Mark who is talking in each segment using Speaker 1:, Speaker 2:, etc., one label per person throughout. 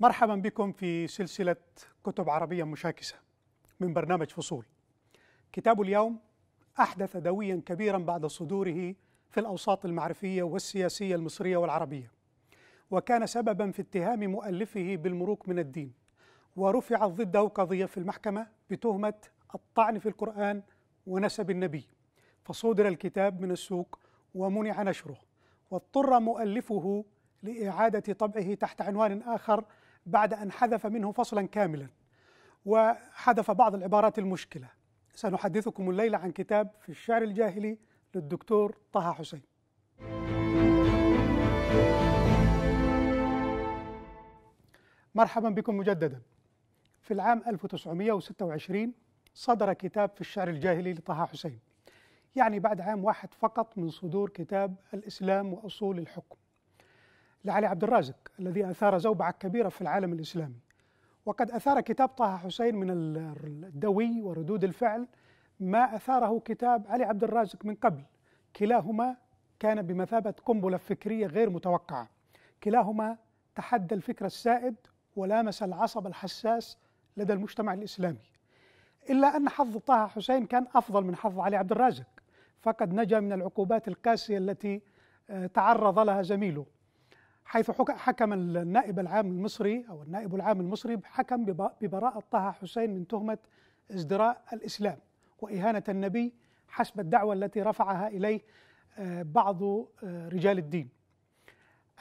Speaker 1: مرحبا بكم في سلسلة كتب عربية مشاكسة من برنامج فصول. كتاب اليوم أحدث دويا كبيرا بعد صدوره في الأوساط المعرفية والسياسية المصرية والعربية. وكان سببا في اتهام مؤلفه بالمروق من الدين. ورفعت ضده قضية في المحكمة بتهمة الطعن في القرآن ونسب النبي. فصودر الكتاب من السوق ومنع نشره. واضطر مؤلفه لإعادة طبعه تحت عنوان آخر بعد أن حذف منه فصلا كاملا وحذف بعض العبارات المشكلة سنحدثكم الليلة عن كتاب في الشعر الجاهلي للدكتور طه حسين مرحبا بكم مجددا في العام 1926 صدر كتاب في الشعر الجاهلي لطه حسين يعني بعد عام واحد فقط من صدور كتاب الإسلام وأصول الحكم لعلي عبد الرازق الذي أثار زوبعة كبيرة في العالم الإسلامي وقد أثار كتاب طه حسين من الدوي وردود الفعل ما أثاره كتاب علي عبد الرازق من قبل كلاهما كان بمثابة قنبلة فكرية غير متوقعة كلاهما تحدى الفكر السائد ولامس العصب الحساس لدى المجتمع الإسلامي إلا أن حظ طه حسين كان أفضل من حظ علي عبد الرازق فقد نجا من العقوبات القاسية التي آه، تعرض لها زميله حيث حكم النائب العام المصري أو النائب العام المصري حكم ببراءة طه حسين من تهمة ازدراء الإسلام وإهانة النبي حسب الدعوة التي رفعها إليه آه، بعض آه، رجال الدين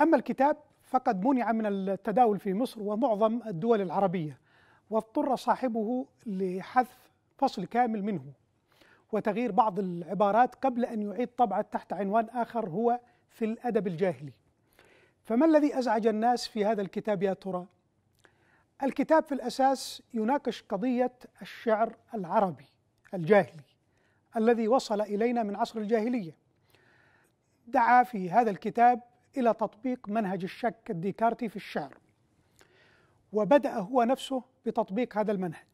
Speaker 1: أما الكتاب فقد منع من التداول في مصر ومعظم الدول العربية واضطر صاحبه لحذف فصل كامل منه وتغيير بعض العبارات قبل أن يعيد طبعه تحت عنوان آخر هو في الأدب الجاهلي فما الذي ازعج الناس في هذا الكتاب يا ترى؟ الكتاب في الاساس يناقش قضيه الشعر العربي الجاهلي الذي وصل الينا من عصر الجاهليه. دعا في هذا الكتاب الى تطبيق منهج الشك الديكارتي في الشعر. وبدا هو نفسه بتطبيق هذا المنهج.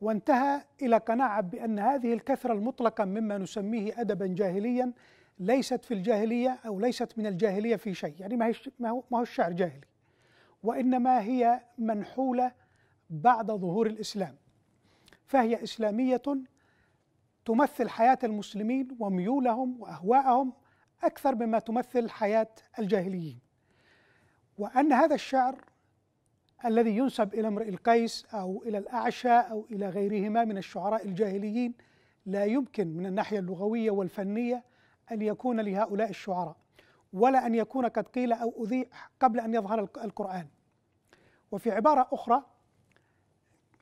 Speaker 1: وانتهى الى قناعه بان هذه الكثره المطلقه مما نسميه ادبا جاهليا ليست في الجاهلية أو ليست من الجاهلية في شيء يعني ما, هيش ما هو الشعر جاهلي وإنما هي منحولة بعد ظهور الإسلام فهي إسلامية تمثل حياة المسلمين وميولهم وأهواءهم أكثر مما تمثل حياة الجاهليين وأن هذا الشعر الذي ينسب إلى امرئ القيس أو إلى الأعشى أو إلى غيرهما من الشعراء الجاهليين لا يمكن من الناحية اللغوية والفنية أن يكون لهؤلاء الشعراء ولا أن يكون قد قيل أو أذيع قبل أن يظهر القرآن وفي عبارة أخرى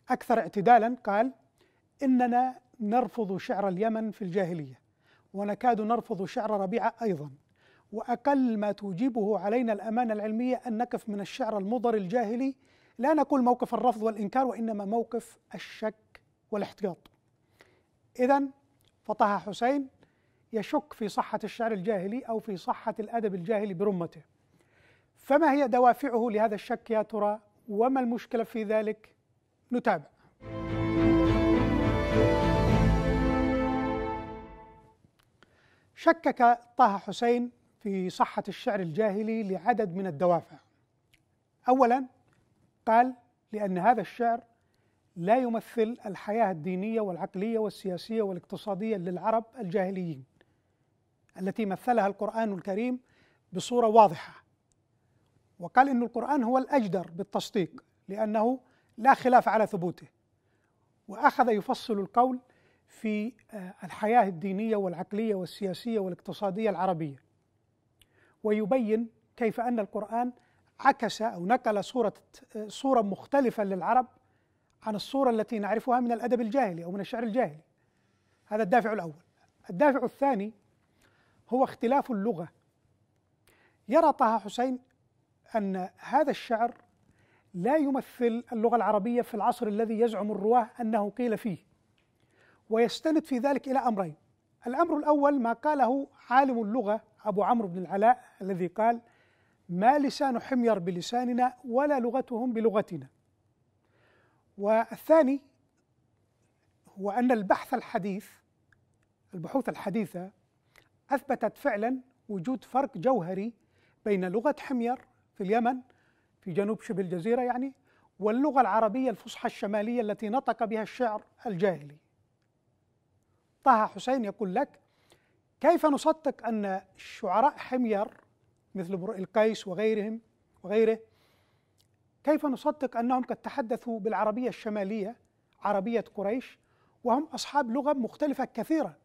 Speaker 1: أكثر اعتدالا قال إننا نرفض شعر اليمن في الجاهلية ونكاد نرفض شعر ربيعة أيضا وأقل ما توجبه علينا الأمانة العلمية أن نقف من الشعر المضر الجاهلي لا نقول موقف الرفض والإنكار وإنما موقف الشك والاحتياط إذا فطه حسين يشك في صحة الشعر الجاهلي أو في صحة الأدب الجاهلي برمته فما هي دوافعه لهذا الشك يا ترى وما المشكلة في ذلك نتابع شكك طه حسين في صحة الشعر الجاهلي لعدد من الدوافع أولا قال لأن هذا الشعر لا يمثل الحياة الدينية والعقلية والسياسية والاقتصادية للعرب الجاهليين التي مثلها القرآن الكريم بصورة واضحة وقال أن القرآن هو الأجدر بالتصديق لأنه لا خلاف على ثبوته وأخذ يفصل القول في آه، الحياة الدينية والعقلية والسياسية والاقتصادية العربية ويبين كيف أن القرآن عكس أو نقل صورة آه، صورة مختلفة للعرب عن الصورة التي نعرفها من الأدب الجاهلي أو من الشعر الجاهلي هذا الدافع الأول الدافع الثاني هو اختلاف اللغة يرى طه حسين أن هذا الشعر لا يمثل اللغة العربية في العصر الذي يزعم الرواه أنه قيل فيه ويستند في ذلك إلى أمرين الأمر الأول ما قاله عالم اللغة أبو عمرو بن العلاء الذي قال ما لسان حمير بلساننا ولا لغتهم بلغتنا والثاني هو أن البحث الحديث البحوث الحديثة أثبتت فعلا وجود فرق جوهري بين لغة حمير في اليمن في جنوب شبه الجزيرة يعني واللغة العربية الفصحى الشمالية التي نطق بها الشعر الجاهلي طه حسين يقول لك كيف نصدق أن شعراء حمير مثل برء القيس وغيرهم وغيره كيف نصدق أنهم قد تحدثوا بالعربية الشمالية عربية قريش وهم أصحاب لغة مختلفة كثيرة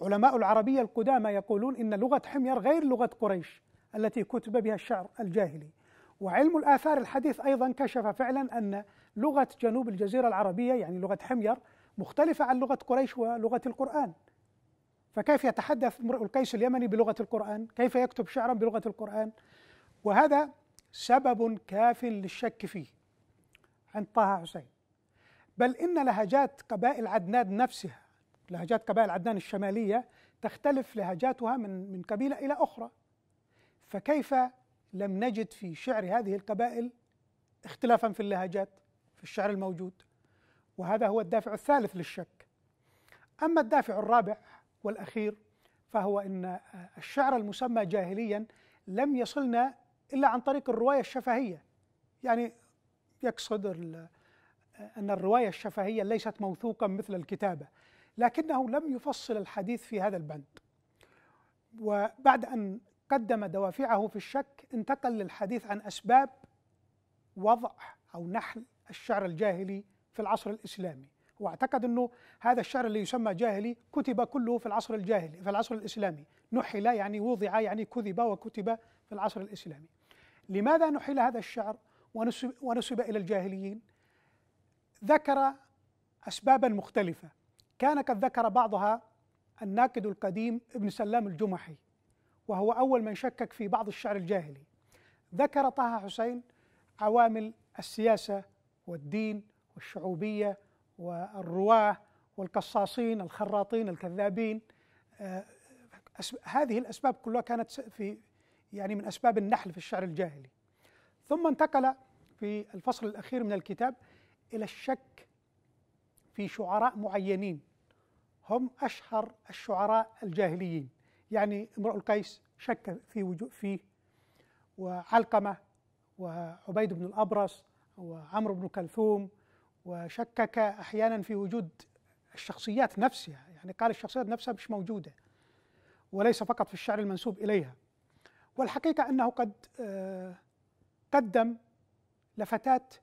Speaker 1: علماء العربية القدامى يقولون إن لغة حمير غير لغة قريش التي كتب بها الشعر الجاهلي وعلم الآثار الحديث أيضا كشف فعلا أن لغة جنوب الجزيرة العربية يعني لغة حمير مختلفة عن لغة قريش ولغة القرآن فكيف يتحدث امرؤ القيس اليمني بلغة القرآن كيف يكتب شعرا بلغة القرآن وهذا سبب كاف للشك فيه عند طه حسين بل إن لهجات قبائل عدنان نفسها لهجات قبائل عدنان الشمالية تختلف لهجاتها من من قبيلة إلى أخرى فكيف لم نجد في شعر هذه القبائل اختلافا في اللهجات في الشعر الموجود وهذا هو الدافع الثالث للشك أما الدافع الرابع والأخير فهو أن الشعر المسمى جاهليا لم يصلنا إلا عن طريق الرواية الشفهية يعني يقصد أن الرواية الشفهية ليست موثوقا مثل الكتابة لكنه لم يفصل الحديث في هذا البند وبعد أن قدم دوافعه في الشك انتقل للحديث عن أسباب وضع أو نحل الشعر الجاهلي في العصر الإسلامي واعتقد أنه هذا الشعر اللي يسمى جاهلي كتب كله في العصر الجاهلي في العصر الإسلامي نحل يعني وضع يعني كذب وكتب في العصر الإسلامي لماذا نحل هذا الشعر ونسب, ونسب إلى الجاهليين ذكر أسبابا مختلفة كان قد ذكر بعضها الناقد القديم ابن سلام الجمحي وهو أول من شكك في بعض الشعر الجاهلي ذكر طه حسين عوامل السياسة والدين والشعوبية والرواة والقصاصين الخراطين الكذابين آه، هذه الأسباب كلها كانت في يعني من أسباب النحل في الشعر الجاهلي ثم انتقل في الفصل الأخير من الكتاب إلى الشك في شعراء معينين هم أشهر الشعراء الجاهليين يعني امرؤ القيس شك في وجود فيه وعلقمة وعبيد بن الأبرص وعمرو بن كلثوم وشكك أحيانا في وجود الشخصيات نفسها يعني قال الشخصيات نفسها مش موجودة وليس فقط في الشعر المنسوب إليها والحقيقة أنه قد آه، قدم لفتات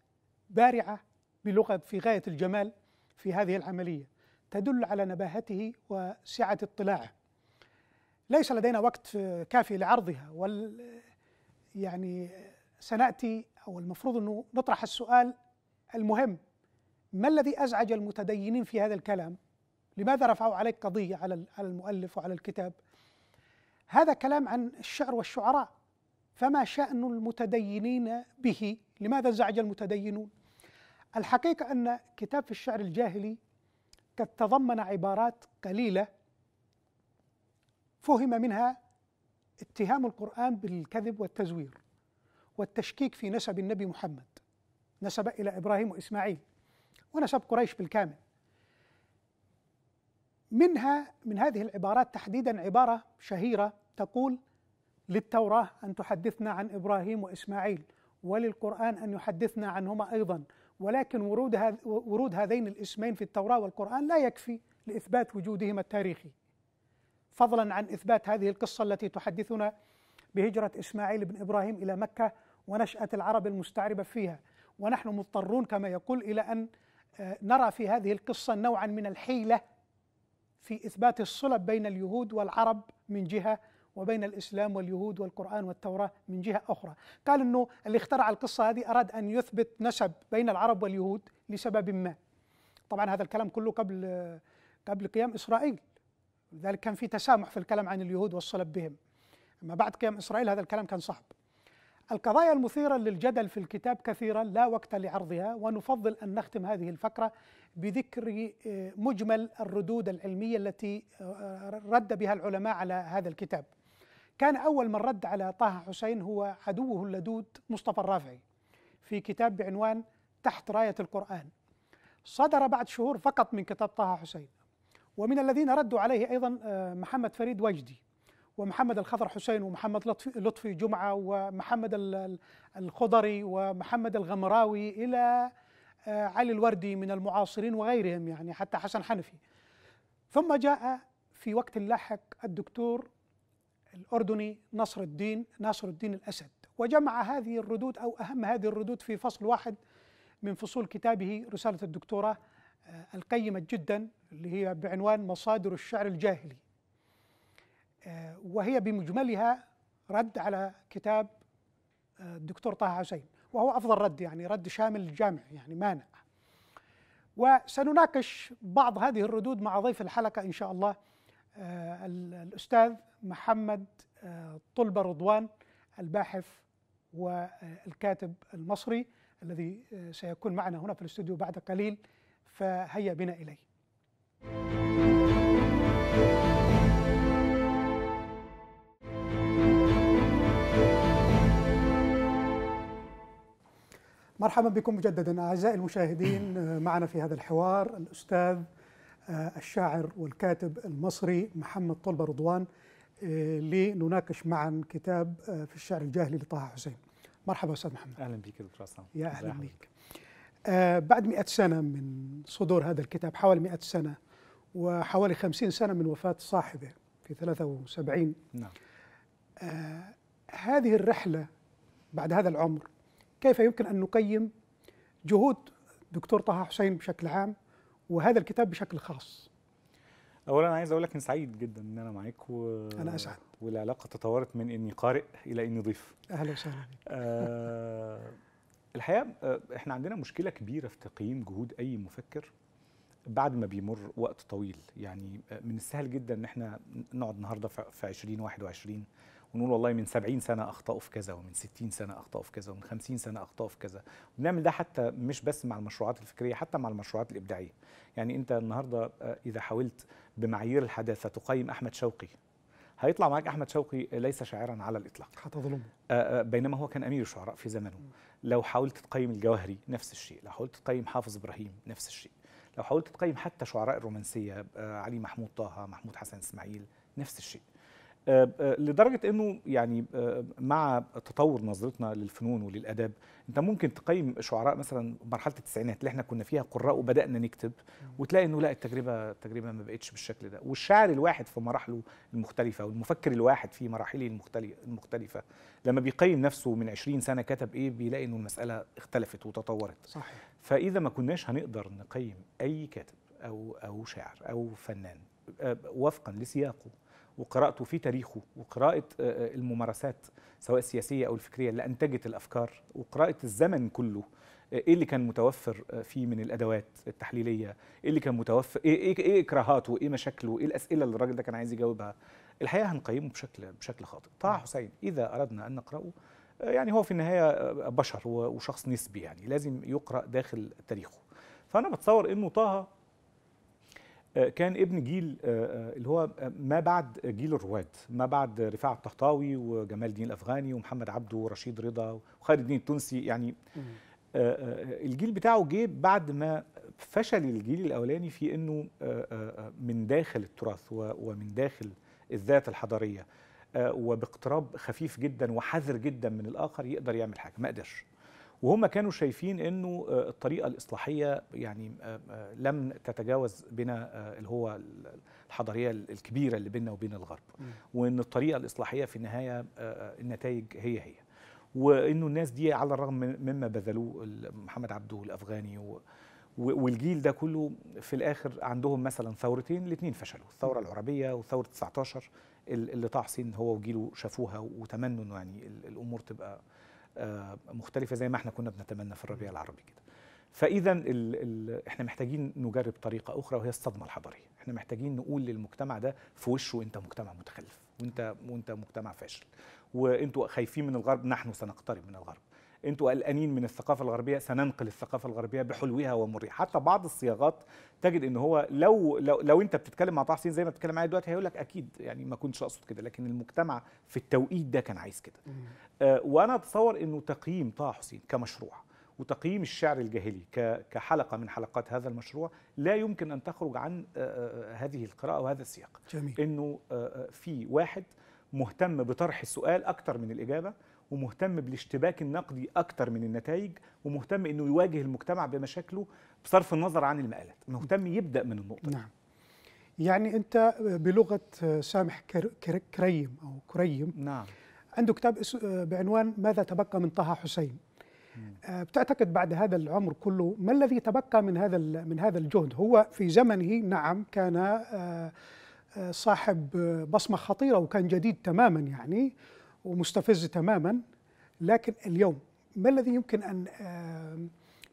Speaker 1: بارعة بلغة في غاية الجمال في هذه العملية تدل على نباهته وسعة اطلاعه ليس لدينا وقت كافي لعرضها وال يعني سنأتي أو المفروض أنه نطرح السؤال المهم ما الذي أزعج المتدينين في هذا الكلام لماذا رفعوا عليك قضية على المؤلف وعلى الكتاب هذا كلام عن الشعر والشعراء فما شأن المتدينين به لماذا زعج المتدينون الحقيقة أن كتاب في الشعر الجاهلي قد تضمن عبارات قليله فهم منها اتهام القران بالكذب والتزوير والتشكيك في نسب النبي محمد نسب الى ابراهيم واسماعيل ونسب قريش بالكامل منها من هذه العبارات تحديدا عباره شهيره تقول للتوراه ان تحدثنا عن ابراهيم واسماعيل وللقران ان يحدثنا عنهما ايضا ولكن ورود ورود هذين الاسمين في التوراة والقرآن لا يكفي لإثبات وجودهما التاريخي فضلا عن إثبات هذه القصة التي تحدثنا بهجرة إسماعيل بن إبراهيم إلى مكة ونشأة العرب المستعربة فيها ونحن مضطرون كما يقول إلى أن آه، نرى في هذه القصة نوعا من الحيلة في إثبات الصلة بين اليهود والعرب من جهة وبين الإسلام واليهود والقرآن والتوراة من جهة أخرى قال أنه اللي اخترع القصة هذه أراد أن يثبت نسب بين العرب واليهود لسبب ما طبعا هذا الكلام كله قبل قبل قيام إسرائيل لذلك كان في تسامح في الكلام عن اليهود والصلب بهم أما بعد قيام إسرائيل هذا الكلام كان صعب القضايا المثيرة للجدل في الكتاب كثيرا لا وقت لعرضها ونفضل أن نختم هذه الفقرة بذكر آه، مجمل الردود العلمية التي آه، رد بها العلماء على هذا الكتاب كان أول من رد على طه حسين هو عدوه اللدود مصطفى الرافعي في كتاب بعنوان تحت راية القرآن صدر بعد شهور فقط من كتاب طه حسين ومن الذين ردوا عليه أيضا آه، محمد فريد وجدي ومحمد الخضر حسين ومحمد لطفي, لطفي جمعة ومحمد الخضري ومحمد الغمراوي إلى آه، علي الوردي من المعاصرين وغيرهم يعني حتى حسن حنفي ثم جاء في وقت لاحق الدكتور الأردني نصر الدين ناصر الدين الأسد وجمع هذه الردود أو أهم هذه الردود في فصل واحد من فصول كتابه رسالة الدكتوراه القيمة جدا اللي هي بعنوان مصادر الشعر الجاهلي آه، وهي بمجملها رد على كتاب آه، الدكتور طه حسين وهو أفضل رد يعني رد شامل جامع يعني مانع وسنناقش بعض هذه الردود مع ضيف الحلقة إن شاء الله آه، الأستاذ محمد آه، طلبة رضوان الباحث والكاتب المصري الذي آه، سيكون معنا هنا في الاستوديو بعد قليل فهيا بنا إليه مرحبا بكم مجددا أعزائي المشاهدين معنا في هذا الحوار الأستاذ آه، الشاعر والكاتب المصري محمد طلبة رضوان آه، لنناقش معا كتاب آه، في الشعر الجاهلي لطه حسين مرحبا أستاذ محمد
Speaker 2: أهلا بك دكتور يا أهلا بك
Speaker 1: بعد مئة سنة من صدور هذا الكتاب حوالي مئة سنة وحوالي خمسين سنة من وفاة صاحبه في 73 نعم آه هذه الرحلة بعد هذا العمر كيف يمكن أن نقيم جهود دكتور طه حسين بشكل عام وهذا الكتاب بشكل خاص
Speaker 2: اولا عايز اقول لك ان سعيد جدا ان انا معاك و... انا اسعد والعلاقه تطورت من اني قارئ الى اني ضيف اهلا وسهلا آه الحقيقه آه، احنا عندنا مشكله كبيره في تقييم جهود اي مفكر بعد ما بيمر وقت طويل يعني آه، من السهل جدا ان احنا نقعد النهارده في 2021 ونقول والله من 70 سنه اخطاوا في كذا ومن 60 سنه اخطاوا في كذا ومن 50 سنه اخطاوا في كذا بنعمل ده حتى مش بس مع المشروعات الفكريه حتى مع المشروعات الابداعيه يعني انت النهارده آه، اذا حاولت بمعايير الحداثه تقيم احمد شوقي هيطلع معاك احمد شوقي ليس شاعرا على الاطلاق هتظلمه آه، آه، بينما هو كان امير الشعراء في زمنه لو حاولت تقيم الجوهري نفس الشيء لو حاولت تقيم حافظ ابراهيم نفس الشيء لو حاولت تقيم حتى شعراء الرومانسيه علي محمود طه محمود حسن اسماعيل نفس الشيء آه، آه، لدرجه انه يعني آه، مع تطور نظرتنا للفنون وللاداب انت ممكن تقيم شعراء مثلا مرحله التسعينات اللي احنا كنا فيها قراء وبدانا نكتب وتلاقي انه لا التجربه التجربه ما بقتش بالشكل ده والشاعر الواحد في مراحله المختلفه والمفكر الواحد في مراحله المختلفه لما بيقيم نفسه من 20 سنه كتب ايه بيلاقي انه المساله اختلفت وتطورت صحيح فاذا ما كناش هنقدر نقيم اي كاتب او او شاعر او فنان وفقا لسياقه وقراءته في تاريخه وقراءة آه، آه، الممارسات سواء السياسية أو الفكرية اللي أنتجت الأفكار وقراءة الزمن كله آه، ايه اللي كان متوفر فيه من الادوات التحليليه ايه اللي كان متوفر ايه ايه, إيه اكراهاته ايه مشاكله ايه الاسئله اللي الراجل ده كان عايز يجاوبها الحقيقه هنقيمه بشكل بشكل خاطئ طه نعم. حسين اذا اردنا ان نقراه يعني هو في النهايه بشر وشخص نسبي يعني لازم يقرا داخل تاريخه فانا بتصور انه طه آه، كان ابن جيل آه، آه، اللي هو ما بعد جيل الرواد ما بعد رفاعة الطهطاوي وجمال الدين الافغاني ومحمد عبده ورشيد رضا وخالد الدين التونسي يعني الجيل بتاعه جه بعد ما فشل الجيل الاولاني في انه من داخل التراث ومن داخل الذات الحضاريه وباقتراب خفيف جدا وحذر جدا من الاخر يقدر يعمل حاجه ما قدرش وهم كانوا شايفين انه آه، الطريقه الاصلاحيه يعني آه، آه، لم تتجاوز بنا اللي هو الحضاريه الكبيره اللي بيننا وبين الغرب وان الطريقه الاصلاحيه في النهايه النتائج هي هي وانه الناس دي على الرغم مما بذلوه محمد عبده الافغاني و والجيل ده كله في الاخر عندهم مثلا ثورتين الاثنين فشلوا الثوره العربيه وثوره 19 اللي طه حسين هو وجيله شافوها وتمنوا يعني الامور تبقى آه، مختلفه زي ما احنا كنا بنتمنى في الربيع العربي كده فاذا الـ الـ احنا محتاجين نجرب طريقه اخرى وهي الصدمه الحضاريه احنا محتاجين نقول للمجتمع ده في وشه انت مجتمع متخلف وانت وانت مجتمع فاشل وانتوا خايفين من الغرب نحن سنقترب من الغرب انتوا قلقانين من الثقافه الغربيه سننقل الثقافه الغربيه بحلوها ومرها حتى بعض الصياغات تجد ان هو لو لو, لو انت بتتكلم مع طه حسين زي ما بتتكلم معايا دلوقتي هيقول لك اكيد يعني ما كنتش اقصد كده لكن المجتمع في التوقيت ده كان عايز كده آه وانا اتصور انه تقييم طه حسين كمشروع وتقييم الشعر الجاهلي كحلقه من حلقات هذا المشروع لا يمكن ان تخرج عن آه، آه، هذه القراءه وهذا السياق جميل. انه آه، في واحد مهتم بطرح السؤال اكثر من الاجابه ومهتم بالاشتباك النقدي اكثر من النتائج ومهتم انه يواجه المجتمع بمشاكله بصرف النظر عن المقالات مهتم يبدا من النقطه نعم
Speaker 1: يعني انت بلغه سامح كريم او كريم نعم عنده كتاب بعنوان ماذا تبقى من طه حسين آه، بتعتقد بعد هذا العمر كله ما الذي تبقى من هذا من هذا الجهد هو في زمنه نعم كان آه، آه، صاحب بصمه خطيره وكان جديد تماما يعني ومستفز تماما لكن اليوم ما الذي يمكن ان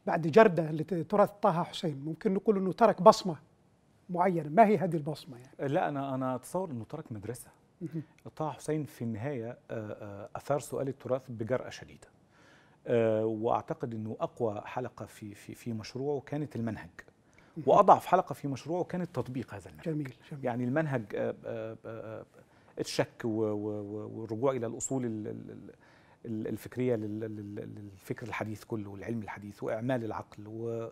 Speaker 1: بعد جرده لتراث طه حسين ممكن نقول انه ترك بصمه معينه ما هي هذه البصمه
Speaker 2: يعني لا انا انا اتصور انه ترك مدرسه طه حسين في النهايه آه، آه، اثار سؤال التراث بجراه شديده آه، واعتقد انه اقوى حلقه في في في مشروعه كانت المنهج واضعف حلقه في مشروعه كانت تطبيق هذا المنهج جميل, جميل. يعني المنهج الشك والرجوع الى الاصول الفكريه للفكر الحديث كله والعلم الحديث واعمال العقل و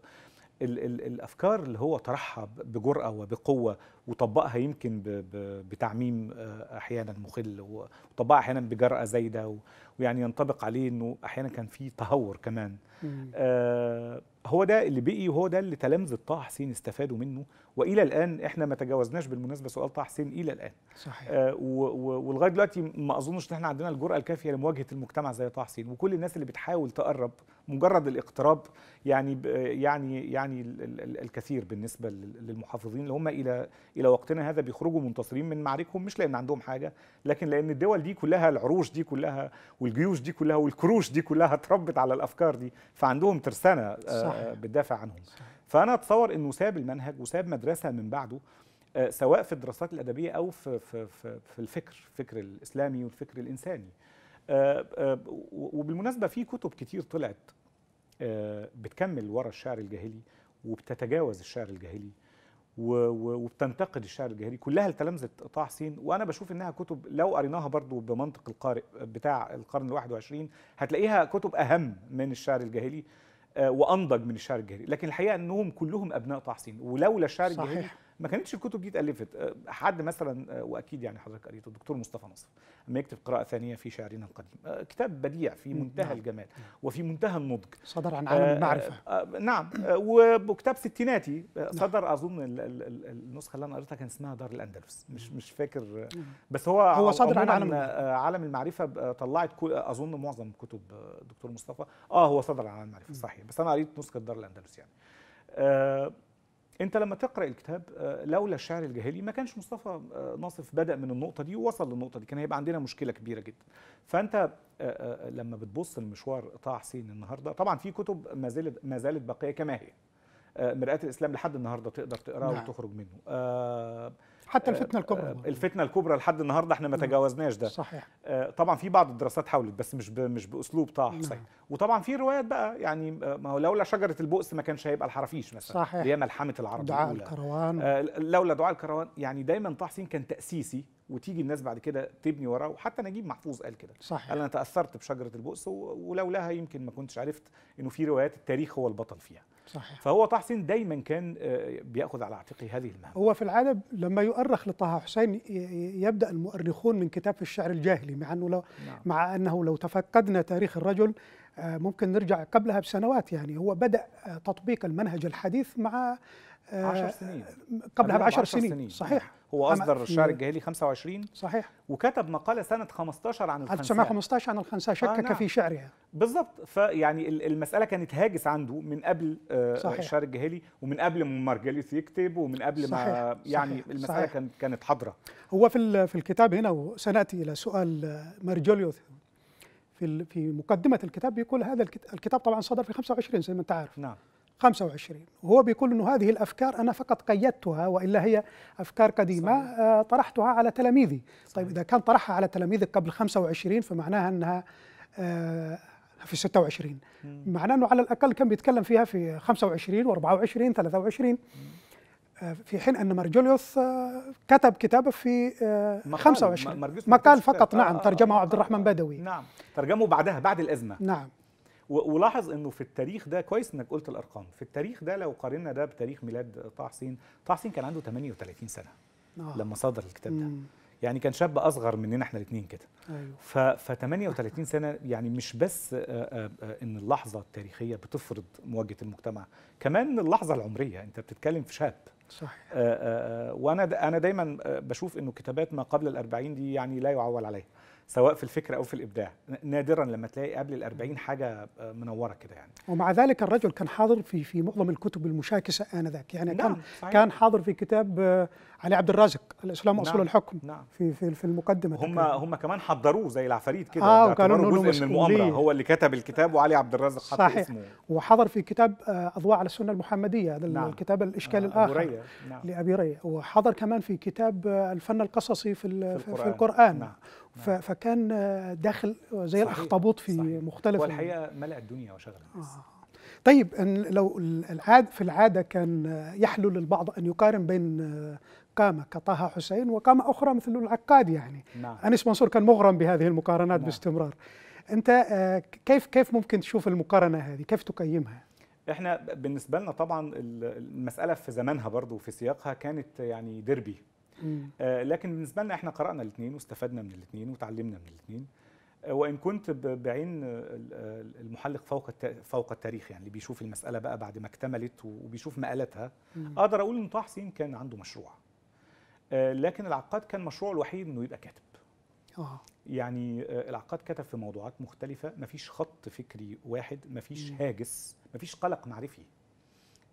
Speaker 2: الافكار اللي هو طرحها بجراه وبقوه وطبقها يمكن بتعميم آه، احيانا مخل وطبقها احيانا بجراه زايده ويعني ينطبق عليه انه احيانا كان في تهور كمان آه هو ده اللي بقي وهو ده اللي تلامذه طه حسين استفادوا منه والى الان احنا ما تجاوزناش بالمناسبه سؤال طه حسين الى الان صحيح آه ولغايه دلوقتي ما اظنش ان احنا عندنا الجرأه الكافيه لمواجهه المجتمع زي طه حسين وكل الناس اللي بتحاول تقرب مجرد الاقتراب يعني يعني يعني الكثير بالنسبه للمحافظين اللي هم الى الى وقتنا هذا بيخرجوا منتصرين من معاركهم مش لان عندهم حاجه لكن لان الدول دي كلها العروش دي كلها والجيوش دي كلها والكروش دي كلها اتربت على الافكار دي فعندهم ترسانه آه، صحيح. بتدافع عنهم صحيح. فانا اتصور انه ساب المنهج وساب مدرسه من بعده آه، سواء في الدراسات الادبيه او في في في, الفكر الفكر الاسلامي والفكر الانساني آه، آه، وبالمناسبه في كتب كتير طلعت بتكمل ورا الشعر الجاهلي وبتتجاوز الشعر الجاهلي وبتنتقد الشعر الجاهلي كلها لتلامذه طه حسين وانا بشوف انها كتب لو قريناها برضو بمنطق القارئ بتاع القرن ال 21 هتلاقيها كتب اهم من الشعر الجاهلي آه، وانضج من الشعر الجاهلي لكن الحقيقه انهم كلهم ابناء تحصين ولولا الشعر الجاهلي ما كانتش الكتب دي اتالفت أه، حد مثلا أه، واكيد يعني حضرتك قريته الدكتور مصطفى نصر لما يكتب قراءه ثانيه في شعرنا القديم أه، كتاب بديع في منتهى نعم. الجمال وفي منتهى النضج صدر عن عالم المعرفه نعم وكتاب ستيناتي نعم. صدر اظن النسخه اللي انا قريتها كان اسمها دار الاندلس مش مش فاكر بس هو هو صدر عن عالم عالم المعرفه طلعت اظن معظم كتب الدكتور مصطفى اه هو صدر عن عالم المعرفه صحيح بس انا قريت نسخه دار الاندلس يعني آه انت لما تقرا الكتاب آه، لولا الشعر الجاهلي ما كانش مصطفى آه، ناصف بدا من النقطه دي ووصل للنقطه دي كان هيبقى عندنا مشكله كبيره جدا فانت آه، لما بتبص لمشوار طه حسين النهارده طبعا في كتب ما زالت ما زالت باقيه كما هي مرآة الإسلام لحد النهارده تقدر تقراه نعم. وتخرج منه. حتى الفتنه الكبرى الفتنه الكبرى لحد النهارده احنا ما نعم. تجاوزناش ده صحيح آه، طبعا في بعض الدراسات حاولت بس مش مش باسلوب طه نعم. حسين وطبعا في روايات بقى يعني آه، ما هو لولا شجره البؤس ما كانش هيبقى الحرافيش مثلا صحيح هي ملحمه العرب دعاء الأولى. الكروان آه، لولا دعاء الكروان يعني دايما طه حسين كان تاسيسي وتيجي الناس بعد كده تبني وراه وحتى نجيب محفوظ قال كده صحيح. قال انا تاثرت بشجره البؤس ولولاها يمكن ما كنتش عرفت انه في روايات التاريخ هو البطل فيها صحيح فهو طه حسين دايما كان آه، بياخذ على عاتقه هذه المهمه
Speaker 1: هو في العاده لما يؤرخ لطه حسين يبدا المؤرخون من كتاب الشعر الجاهلي مع انه لو نعم. مع انه لو تفقدنا تاريخ الرجل آه، ممكن نرجع قبلها بسنوات يعني هو بدا آه، تطبيق المنهج الحديث مع عشر سنين قبلها ب 10 سنين. سنين صحيح نعم. هو اصدر الشعر
Speaker 2: الجاهلي 25 صحيح وكتب مقاله سنه 15 عن الخنساء 1915
Speaker 1: عن الخنساء شكك آه نعم. في شعرها
Speaker 2: بالظبط فيعني المساله كانت هاجس عنده من قبل آه صحيح. الشعر الجاهلي ومن قبل ما مارجليس يكتب ومن قبل صحيح. ما يعني صحيح. المساله صحيح. كانت حاضره
Speaker 1: هو في في الكتاب هنا وسناتي الى سؤال آه، مارجوليوث في في مقدمه الكتاب بيقول هذا الكتاب طبعا صدر في 25 زي ما انت عارف نعم 25 وهو بيقول أنه هذه الأفكار أنا فقط قيدتها وإلا هي أفكار قديمة صحيح. آه، طرحتها على تلاميذي طيب، صحيح. طيب إذا كان طرحها على تلاميذك قبل 25 فمعناها أنها آه، في 26 معناه أنه على الأقل كان بيتكلم فيها في 25 و24 23 في حين ان مارجوليوس آه، كتب كتابه في 25 مقال, مقال فقط نعم ترجمه عبد الرحمن بدوي نعم
Speaker 2: ترجمه بعدها بعد الازمه نعم ولاحظ انه في التاريخ ده كويس انك قلت الارقام في التاريخ ده لو قارنا ده بتاريخ ميلاد طه حسين طه حسين كان عنده 38 سنه آه. لما صدر الكتاب ده مم. يعني كان شاب اصغر مننا احنا الاثنين كده ايوه ف 38 سنه يعني مش بس آه، آه، آه، ان اللحظه التاريخيه بتفرض مواجهه المجتمع كمان اللحظه العمريه انت بتتكلم في شاب صحيح وانا انا دايما بشوف انه كتابات ما قبل الأربعين دي يعني لا يعول عليها سواء في الفكر او في الابداع نادرا لما تلاقي قبل الأربعين حاجه
Speaker 1: آه، منوره كده يعني ومع ذلك الرجل كان حاضر في في معظم الكتب المشاكسه انذاك يعني نعم كان صحيح. كان حاضر في كتاب آه، علي عبد الرازق الاسلام نعم اصول الحكم نعم في في, في المقدمه هم هم
Speaker 2: كمان حضروه زي العفاريت كده اه وكانوا جزء من المؤامره هو اللي كتب الكتاب وعلي عبد الرازق حط صحيح. اسمه
Speaker 1: وحضر في كتاب آه، اضواء على السنه المحمديه هذا نعم. الكتاب الاشكال آه الاخر نعم. لابي ريه وحضر كمان في كتاب الفن القصصي في في القران, في القرآن. نعم. نعم. فكان داخل زي صحيح. الاخطبوط في صحيح. مختلف هو الحقيقه
Speaker 2: ملأ الدنيا وشغل الناس آه.
Speaker 1: طيب لو العاد في العاده كان يحلو للبعض ان يقارن بين قامة كطه حسين وقامة أخرى مثل العقاد يعني نعم. أنس منصور كان مغرم بهذه المقارنات نعم. باستمرار أنت آه، كيف كيف ممكن تشوف المقارنة هذه كيف تقيمها؟
Speaker 2: احنا بالنسبه لنا طبعا المساله في زمانها برضو وفي سياقها كانت يعني ديربي آه لكن بالنسبه لنا احنا قرانا الاثنين واستفدنا من الاثنين وتعلمنا من الاثنين آه وان كنت بعين المحلق فوق فوق التاريخ يعني اللي بيشوف المساله بقى بعد ما اكتملت وبيشوف مقالاتها اقدر اقول ان طه حسين كان عنده مشروع آه لكن العقاد كان مشروعه الوحيد انه يبقى كاتب أوه. يعني آه، العقاد كتب في موضوعات مختلفة مفيش خط فكري واحد مفيش مم. هاجس مفيش قلق معرفي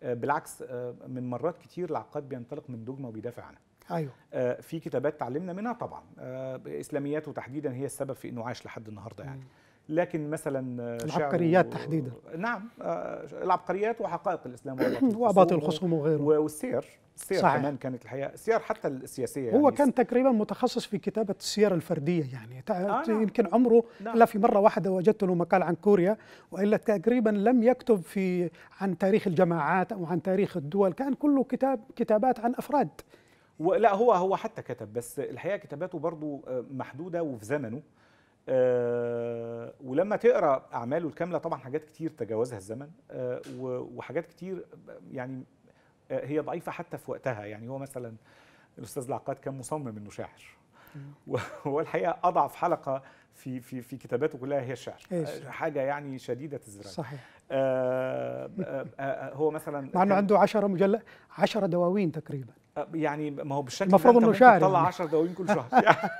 Speaker 2: آه، بالعكس آه، من مرات كتير العقاد بينطلق من دوجما وبيدافع عنها ايوه آه، في كتابات تعلمنا منها طبعا آه، اسلامياته تحديدا هي السبب في انه عاش لحد النهارده يعني لكن مثلا آه، العبقريات و... تحديدا نعم العبقريات وحقائق الاسلام واباطيل الخصوم
Speaker 1: وغيره والسير
Speaker 2: السير صحيح. كمان كانت الحقيقه السير حتى السياسيه يعني. هو يعني
Speaker 1: كان تقريبا متخصص في كتابه السير الفرديه يعني آه نعم. يمكن نعم. عمره نعم. الا في مره واحده وجدت له مقال عن كوريا والا تقريبا لم يكتب في عن تاريخ الجماعات او عن تاريخ الدول كان كله كتاب كتابات عن افراد
Speaker 2: لا هو هو حتى كتب بس الحقيقه كتاباته برضو آه، محدوده وفي زمنه آه، ولما تقرا اعماله الكامله طبعا حاجات كتير تجاوزها الزمن آه، وحاجات كتير يعني هي ضعيفه حتى في وقتها يعني هو مثلا الاستاذ العقاد كان مصمم انه شاعر وهو الحقيقه اضعف حلقه في في في كتاباته كلها هي الشعر حاجه يعني شديده الزراعه صحيح آه آه آه هو مثلا مع انه عنده
Speaker 1: 10 مجلد 10 دواوين تقريبا
Speaker 2: يعني ما هو بالشكل المفروض انه شاعر تطلع يعني. 10 دواوين كل شهر يعني,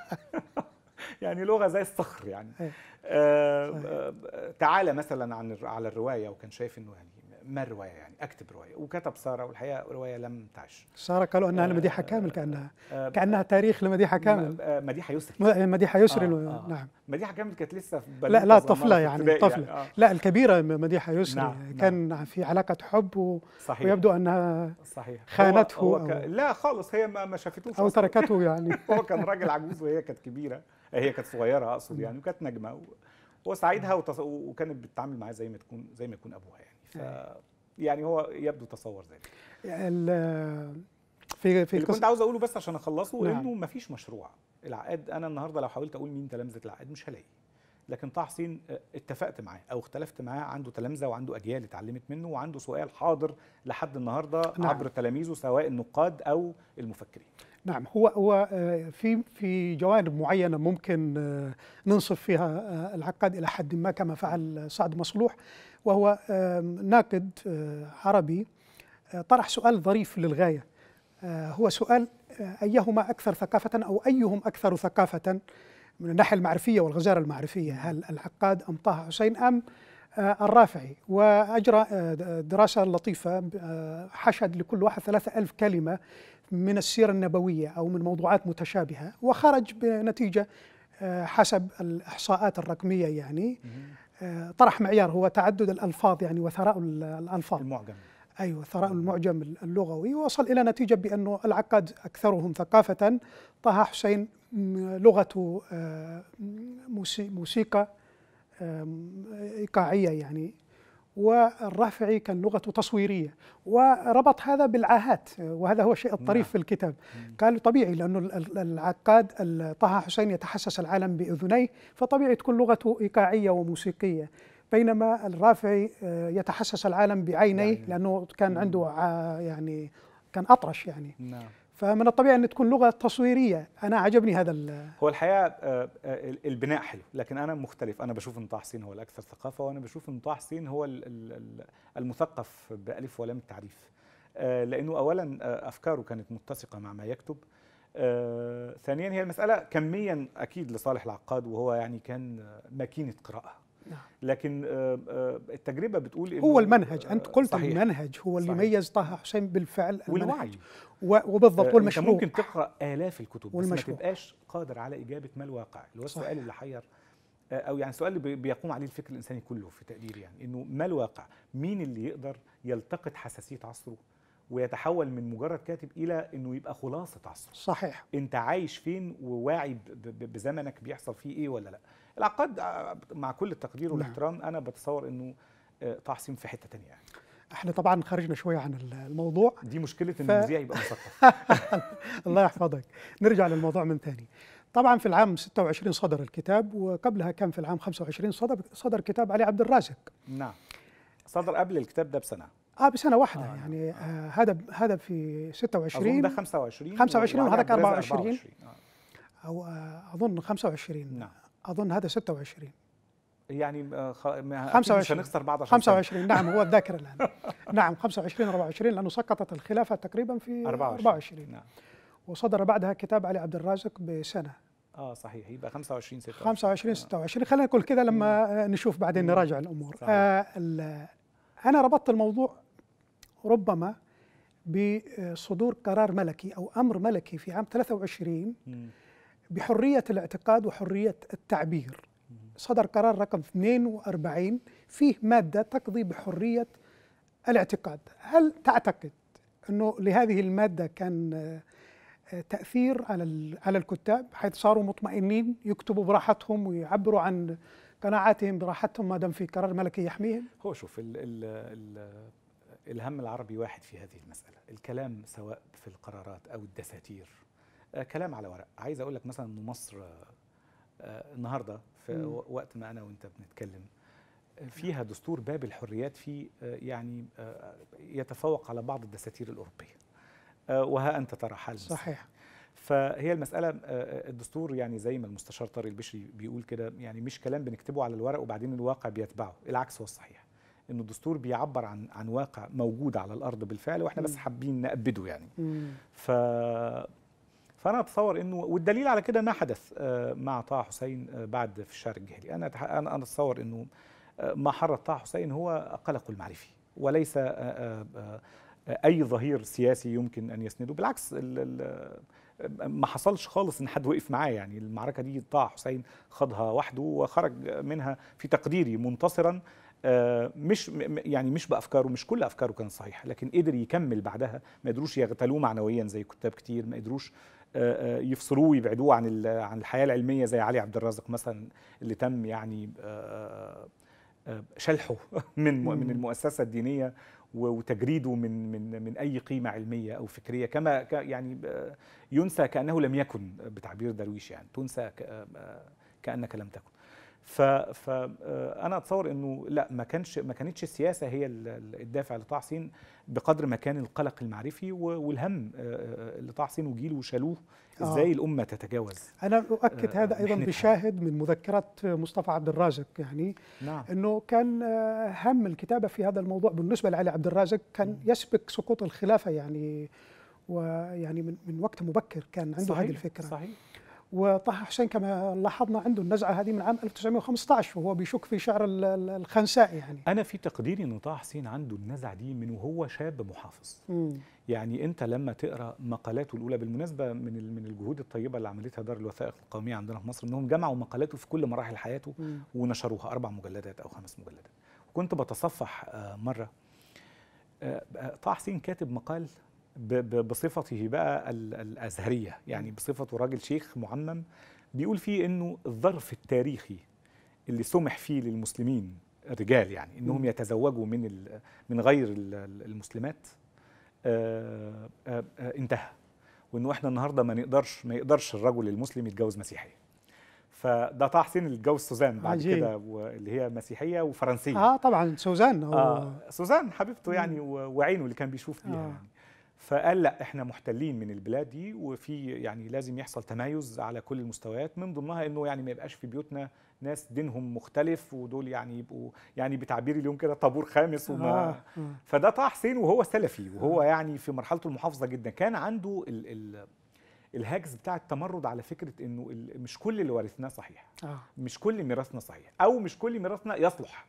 Speaker 2: يعني لغه زي الصخر يعني إيه. آه, آه، تعالى مثلا عن على الروايه وكان شايف انه يعني ما الروايه يعني اكتب روايه وكتب ساره والحقيقه روايه لم
Speaker 1: تعش ساره قالوا انها آه، مديحه كامل كانها آه، آه، كانها تاريخ لمديحه كامل
Speaker 2: مديحه يسري
Speaker 1: مديحه يسري آه آه نعم
Speaker 2: مديحه كامل كانت لسه في لا لا طفله يعني طفله يعني آه لا الكبيره
Speaker 1: مديحه يسري نعم, نعم. كان نعم في علاقه حب و صحيح ويبدو انها
Speaker 2: صحيح خانته هو هو لا خالص هي ما شافتوش او تركته يعني هو كان راجل عجوز وهي كانت كبيره هي كانت صغيره اقصد يعني وكانت نجمه وسعيدها نعم. وكانت بتتعامل معاه زي ما تكون زي ما يكون ابوها يعني. ف يعني هو يبدو تصور ذلك
Speaker 1: في في اللي كنت عاوز
Speaker 2: اقوله بس عشان اخلصه نعم. انه
Speaker 1: مفيش مشروع
Speaker 2: العقاد انا النهارده لو حاولت اقول مين تلامذه العقاد مش هلاقي لكن طه حسين آه، اتفقت معاه او اختلفت معاه عنده تلامذه وعنده اجيال اتعلمت منه وعنده سؤال حاضر لحد النهارده نعم. عبر تلاميذه سواء النقاد او المفكرين
Speaker 1: نعم هو هو آه، في في جوانب معينه ممكن آه، ننصف فيها العقاد الى حد ما كما فعل سعد مصلوح وهو ناقد آه، عربي آه، طرح سؤال ظريف للغاية آه، هو سؤال أيهما أكثر ثقافة أو أيهم أكثر ثقافة من الناحية المعرفية والغزارة المعرفية هل العقاد أم طه حسين أم الرافعي وأجرى دراسة لطيفة حشد لكل واحد ثلاثة ألف كلمة من السيرة النبوية أو من موضوعات متشابهة وخرج بنتيجة حسب الإحصاءات الرقمية يعني طرح معيار هو تعدد الألفاظ يعني وثراء الألفاظ المعجم أيوة ثراء المعجم اللغوي ووصل إلى نتيجة بأنه العقاد أكثرهم ثقافة طه حسين لغته آه، موسيقى إيقاعية يعني والرافعي كان لغته تصويرية وربط هذا بالعاهات وهذا هو الشيء الطريف نعم. في الكتاب قال طبيعي لأنه العقاد طه حسين يتحسس العالم بأذنيه فطبيعي تكون لغته إيقاعية وموسيقية بينما الرافعي آه، يتحسس العالم بعينيه لأنه كان عنده يعني كان أطرش يعني نعم. فمن الطبيعي ان تكون لغه تصويريه انا عجبني هذا
Speaker 2: هو الحقيقه آه، آه، البناء حلو لكن انا مختلف انا بشوف ان طه حسين هو الاكثر ثقافه وانا بشوف ان طه حسين هو المثقف بالف ولام التعريف آه، لانه اولا افكاره كانت متسقه مع ما يكتب ثانيا هي المساله كميا اكيد لصالح العقاد وهو يعني كان ماكينه قراءه نعم. لكن آه، آه، التجربه بتقول إنه هو المنهج انت آه، قلت صحيح. المنهج
Speaker 1: هو اللي ميز يميز طه حسين بالفعل والوعي وبالضبط والمشروع انت ممكن تقرا الاف الكتب والمشروع. بس ما
Speaker 2: تبقاش قادر على اجابه ما الواقع اللي هو السؤال اللي حير او يعني السؤال اللي بيقوم عليه الفكر الانساني كله في تقديري يعني انه ما الواقع مين اللي يقدر يلتقط حساسيه عصره ويتحول من مجرد كاتب الى انه يبقى خلاصه عصره صحيح انت عايش فين وواعي بزمنك بيحصل فيه ايه ولا لا العقاد آه، مع كل التقدير نعم. والاحترام انا بتصور انه آه، تحصيم في حته تانية يعني.
Speaker 1: احنا طبعا خرجنا شويه عن الموضوع دي مشكله ف... المذيع يبقى مثقف الله يحفظك نرجع للموضوع من ثاني طبعا في العام 26 صدر الكتاب وقبلها كان في العام 25 صدر صدر كتاب علي عبد الرازق
Speaker 2: نعم صدر قبل الكتاب ده بسنه
Speaker 1: اه بسنه واحده آه يعني نعم. آه هذا هذا في 26 اظن ده 25 25 وهذاك 24, 24. او آه، اظن 25 نعم اظن هذا 26
Speaker 2: يعني آه، مش هنخسر بعض 25
Speaker 1: نعم هو الذاكره الان نعم 25 24 لانه سقطت الخلافه تقريبا في 24, 24. نعم وصدر بعدها كتاب علي عبد الرازق بسنه
Speaker 2: اه صحيح يبقى 25 26
Speaker 1: 25 26 خلينا نقول كذا لما نشوف بعدين نراجع الامور آه انا ربطت الموضوع ربما بصدور قرار ملكي او امر ملكي في عام 23 مم. بحرية الاعتقاد وحرية التعبير صدر قرار رقم 42 فيه مادة تقضي بحرية الاعتقاد هل تعتقد أنه لهذه المادة كان آه، تأثير على على الكتاب حيث صاروا مطمئنين يكتبوا براحتهم ويعبروا عن قناعاتهم براحتهم ما دام في قرار ملكي يحميهم؟
Speaker 2: هو شوف ال ال الـ الهم العربي واحد في هذه المسألة الكلام سواء في القرارات أو الدساتير آه، كلام على ورق عايز اقول لك مثلا ان مصر آه، آه، النهارده في وقت ما انا وانت بنتكلم نعم. فيها دستور باب الحريات فيه يعني يتفوق على بعض الدساتير الاوروبيه وها انت ترى حال صحيح فهي المسألة الدستور يعني زي ما المستشار طارق البشري بيقول كده يعني مش كلام بنكتبه على الورق وبعدين الواقع بيتبعه العكس هو الصحيح انه الدستور بيعبر عن عن واقع موجود على الارض بالفعل واحنا بس حابين نأبده يعني ف فانا اتصور انه والدليل على كده ما حدث آه، مع طه حسين آه، بعد في الشعر الجاهلي انا انا انا اتصور انه آه، ما حرض طه حسين هو قلقه المعرفي وليس اي ظهير سياسي يمكن ان يسنده بالعكس ما حصلش خالص ان حد وقف معاه يعني المعركه دي طه حسين خاضها وحده وخرج منها في تقديري منتصرا مش يعني مش بافكاره مش كل افكاره كانت صحيحه لكن قدر يكمل بعدها ما قدروش يغتالوه معنويا زي كتاب كتير ما قدروش آه، آه، يفصلوه ويبعدوه عن عن الحياه العلميه زي علي عبد الرازق مثلا اللي تم يعني آه، شلحه من من المؤسسه الدينيه وتجريده من من من اي قيمه علميه او فكريه كما يعني ينسى كانه لم يكن بتعبير درويش يعني تنسى كانك لم تكن فانا آه، اتصور انه لا ما كانش ما كانتش السياسه هي الدافع لطه حسين بقدر ما كان القلق المعرفي والهم اللي طه حسين آه، وجيله شالوه آه. ازاي آه. الامه تتجاوز انا اؤكد هذا ايضا
Speaker 1: بشاهد من مذكرات مصطفى عبد الرازق يعني نعم. انه كان هم الكتابه في هذا الموضوع بالنسبه لعلي عبد الرازق كان يسبق سقوط الخلافه يعني ويعني من من وقت مبكر كان عنده صحيح. هذه الفكره صحيح وطه حسين كما لاحظنا عنده النزعه هذه من عام 1915 وهو بيشك في شعر الخنساء يعني انا
Speaker 2: في تقديري ان طه حسين عنده النزعه دي من وهو شاب محافظ مم. يعني انت لما تقرا مقالاته الاولى بالمناسبه من من الجهود الطيبه اللي عملتها دار الوثائق القوميه عندنا في مصر انهم جمعوا مقالاته في كل مراحل حياته مم. ونشروها اربع مجلدات او خمس مجلدات وكنت بتصفح آه، مره آه، آه، طه حسين كاتب مقال بصفته بقى الازهريه يعني بصفته راجل شيخ معمم بيقول فيه انه الظرف التاريخي اللي سمح فيه للمسلمين الرجال يعني انهم يتزوجوا من من غير المسلمات آآ آه، آآ آه، آه، انتهى وانه احنا النهارده ما نقدرش ما يقدرش الرجل المسلم يتجوز مسيحيه فده طه حسين اللي اتجوز سوزان بعد كده اللي هي مسيحيه وفرنسيه اه
Speaker 1: طبعا سوزان هو آه
Speaker 2: سوزان حبيبته يعني وعينه اللي كان بيشوف بيها آه. يعني فقال لا احنا محتلين من البلاد دي وفي يعني لازم يحصل تمايز على كل المستويات من ضمنها انه يعني ما يبقاش في بيوتنا ناس دينهم مختلف ودول يعني يبقوا يعني بتعبير اليوم كده طابور خامس وما آه، آه. فده طه حسين وهو سلفي وهو يعني في مرحلته المحافظه جدا كان عنده ال ال الهاجس بتاع التمرد على فكره انه مش كل اللي ورثناه صحيح آه. مش كل ميراثنا صحيح او مش كل ميراثنا يصلح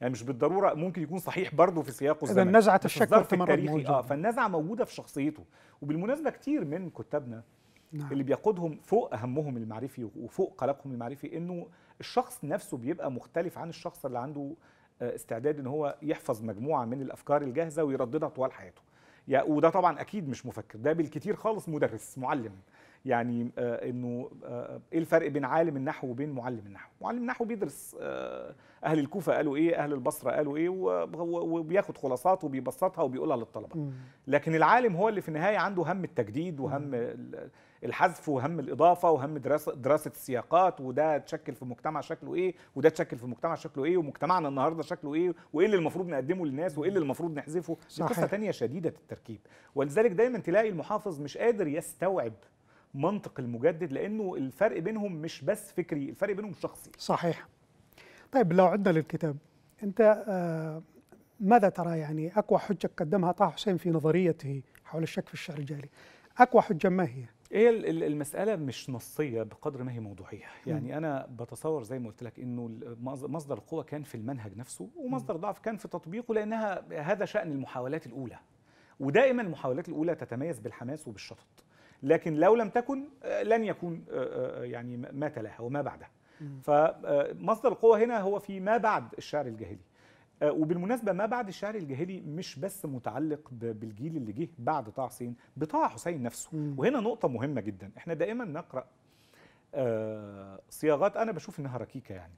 Speaker 2: يعني مش بالضروره ممكن يكون صحيح برضه في سياقه الزمني اذا نزعه الشك التاريخ اه فالنزعه موجوده في شخصيته وبالمناسبه كتير من كتابنا نعم. اللي بيقودهم فوق همهم المعرفي وفوق قلقهم المعرفي انه الشخص نفسه بيبقى مختلف عن الشخص اللي عنده آه، استعداد ان هو يحفظ مجموعه من الافكار الجاهزه ويرددها طوال حياته يعني وده طبعا اكيد مش مفكر ده بالكتير خالص مدرس معلم يعني آه، انه آه، آه، ايه الفرق بين عالم النحو وبين معلم النحو معلم النحو بيدرس اهل الكوفه قالوا ايه اهل البصره قالوا ايه وبياخد خلاصات وبيبسطها وبيقولها للطلبه لكن العالم هو اللي في النهايه عنده هم التجديد وهم الحذف وهم الاضافه وهم دراسه دراسه السياقات وده اتشكل في مجتمع شكله ايه وده اتشكل في مجتمع شكله ايه ومجتمعنا النهارده شكله ايه وايه اللي المفروض نقدمه للناس وايه اللي المفروض نحذفه دي قصه ثانيه شديده التركيب ولذلك دايما تلاقي المحافظ مش قادر يستوعب منطق المجدد لانه الفرق بينهم مش بس فكري الفرق بينهم شخصي
Speaker 1: صحيح طيب لو عدنا للكتاب انت آه، ماذا ترى يعني اقوى حجه قدمها طه حسين في نظريته حول الشك في الشعر الجاهلي اقوى حجه ما هي
Speaker 2: هي المسألة مش نصية بقدر ما هي موضوعية يعني أنا بتصور زي ما قلت لك أنه مصدر القوة كان في المنهج نفسه ومصدر ضعف كان في تطبيقه لأنها هذا شأن المحاولات الأولى ودائما المحاولات الأولى تتميز بالحماس وبالشطط لكن لو لم تكن آه، لن يكون آه، آه، يعني ما تلاها وما بعدها فمصدر القوة هنا هو في ما بعد الشعر الجاهلي وبالمناسبة ما بعد الشعر الجاهلي مش بس متعلق بالجيل اللي جه بعد طه حسين بطه حسين نفسه وهنا نقطة مهمة جدا احنا دائما نقرأ صياغات أنا بشوف إنها ركيكة يعني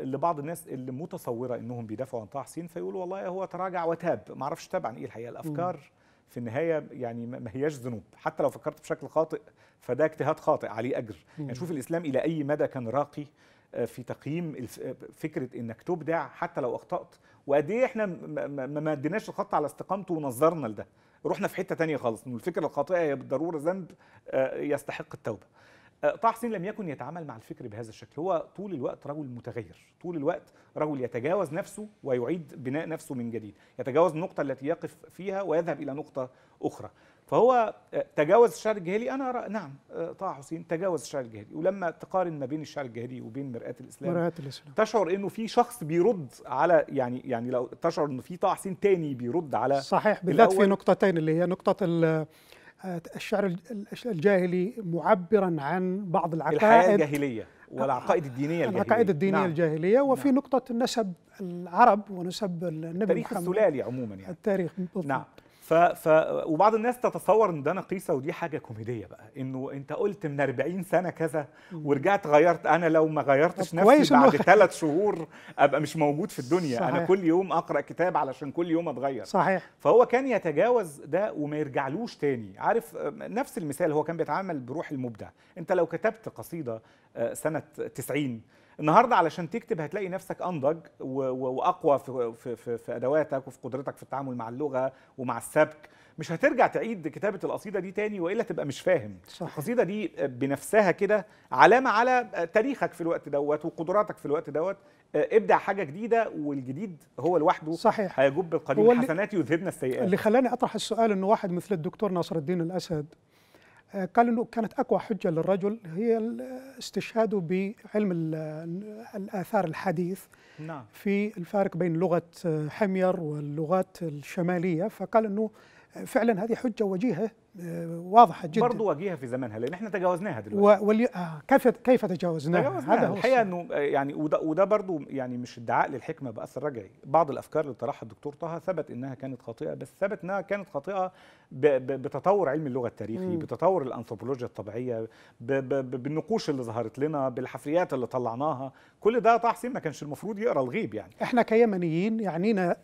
Speaker 2: لبعض الناس اللي متصوره انهم بيدافعوا عن طه حسين فيقولوا والله هو تراجع وتاب ما اعرفش تاب عن ايه الحقيقه الافكار في النهايه يعني ما هياش ذنوب حتى لو فكرت بشكل خاطئ فده اجتهاد خاطئ عليه اجر يعني شوف الاسلام الى اي مدى كان راقي آه، في تقييم آه، فكره انك تبدع حتى لو اخطات وقد ايه احنا ما اديناش الخط على استقامته ونظرنا لده رحنا في حته تانية خالص انه الفكره الخاطئه هي بالضروره ذنب آه، يستحق التوبه آه، طه حسين لم يكن يتعامل مع الفكر بهذا الشكل هو طول الوقت رجل متغير طول الوقت رجل يتجاوز نفسه ويعيد بناء نفسه من جديد يتجاوز النقطة التي يقف فيها ويذهب إلى نقطة أخرى فهو آه، تجاوز الشعر الجاهلي انا أرى نعم آه، طه حسين تجاوز الشعر الجاهلي ولما تقارن ما بين الشعر الجاهلي وبين مرآة الاسلام مرآة الاسلام تشعر انه في شخص بيرد على يعني يعني لو تشعر انه في طه حسين تاني بيرد على صحيح بالذات في
Speaker 1: نقطتين اللي هي نقطة الشعر الجاهلي معبرا عن بعض العقائد الحياة
Speaker 2: الجاهلية والعقائد الدينية الجاهلية العقائد الدينية نعم.
Speaker 1: الجاهلية وفي نعم. نقطة نسب العرب ونسب النبي محمد تاريخ السلالي عموما يعني التاريخ بالضبط نعم
Speaker 2: ف... ف... وبعض الناس تتصور ان ده نقيصه ودي حاجه كوميديه بقى انه انت قلت من 40 سنه كذا ورجعت غيرت انا لو ما غيرتش نفسي بعد ثلاث شهور ابقى مش موجود في الدنيا صحيح. انا كل يوم اقرا كتاب علشان كل يوم اتغير صحيح فهو كان يتجاوز ده وما يرجعلوش تاني عارف آه، نفس المثال هو كان بيتعامل بروح المبدع انت لو كتبت قصيده آه، سنه 90 النهارده علشان تكتب هتلاقي نفسك انضج واقوى في, في, في, في ادواتك وفي قدرتك في التعامل مع اللغه ومع السبك مش هترجع تعيد كتابه القصيده دي تاني والا تبقى مش فاهم صح. القصيده دي بنفسها كده علامه على تاريخك في الوقت دوت وقدراتك في الوقت دوت آه، ابدع حاجه جديده والجديد هو لوحده صحيح هيجوب بالقديم الحسنات يذهبن السيئات اللي
Speaker 1: خلاني اطرح السؤال انه واحد مثل الدكتور ناصر الدين الاسد قال انه كانت اقوى حجه للرجل هي استشهاده بعلم الاثار الحديث نعم في الفارق بين لغه حمير واللغات الشماليه فقال انه فعلا هذه حجه وجيهه آه، واضحه جدا برضه
Speaker 2: وجيهه في زمانها لان احنا تجاوزناها دلوقتي
Speaker 1: و... آه كيف كيف تجاوزناها؟ تجاوزناها هذا هو الحقيقه
Speaker 2: انه آه، يعني وده, وده برضه يعني مش ادعاء للحكمه باثر رجعي بعض الافكار اللي طرحها الدكتور طه ثبت انها كانت خاطئه بس ثبت انها كانت خاطئه ب... ب... بتطور علم اللغه التاريخي م. بتطور الانثروبولوجيا الطبيعيه ب... ب... بالنقوش اللي ظهرت لنا بالحفريات اللي طلعناها كل ده طه حسين ما كانش المفروض يقرا الغيب يعني
Speaker 1: احنا كيمنيين يعنينا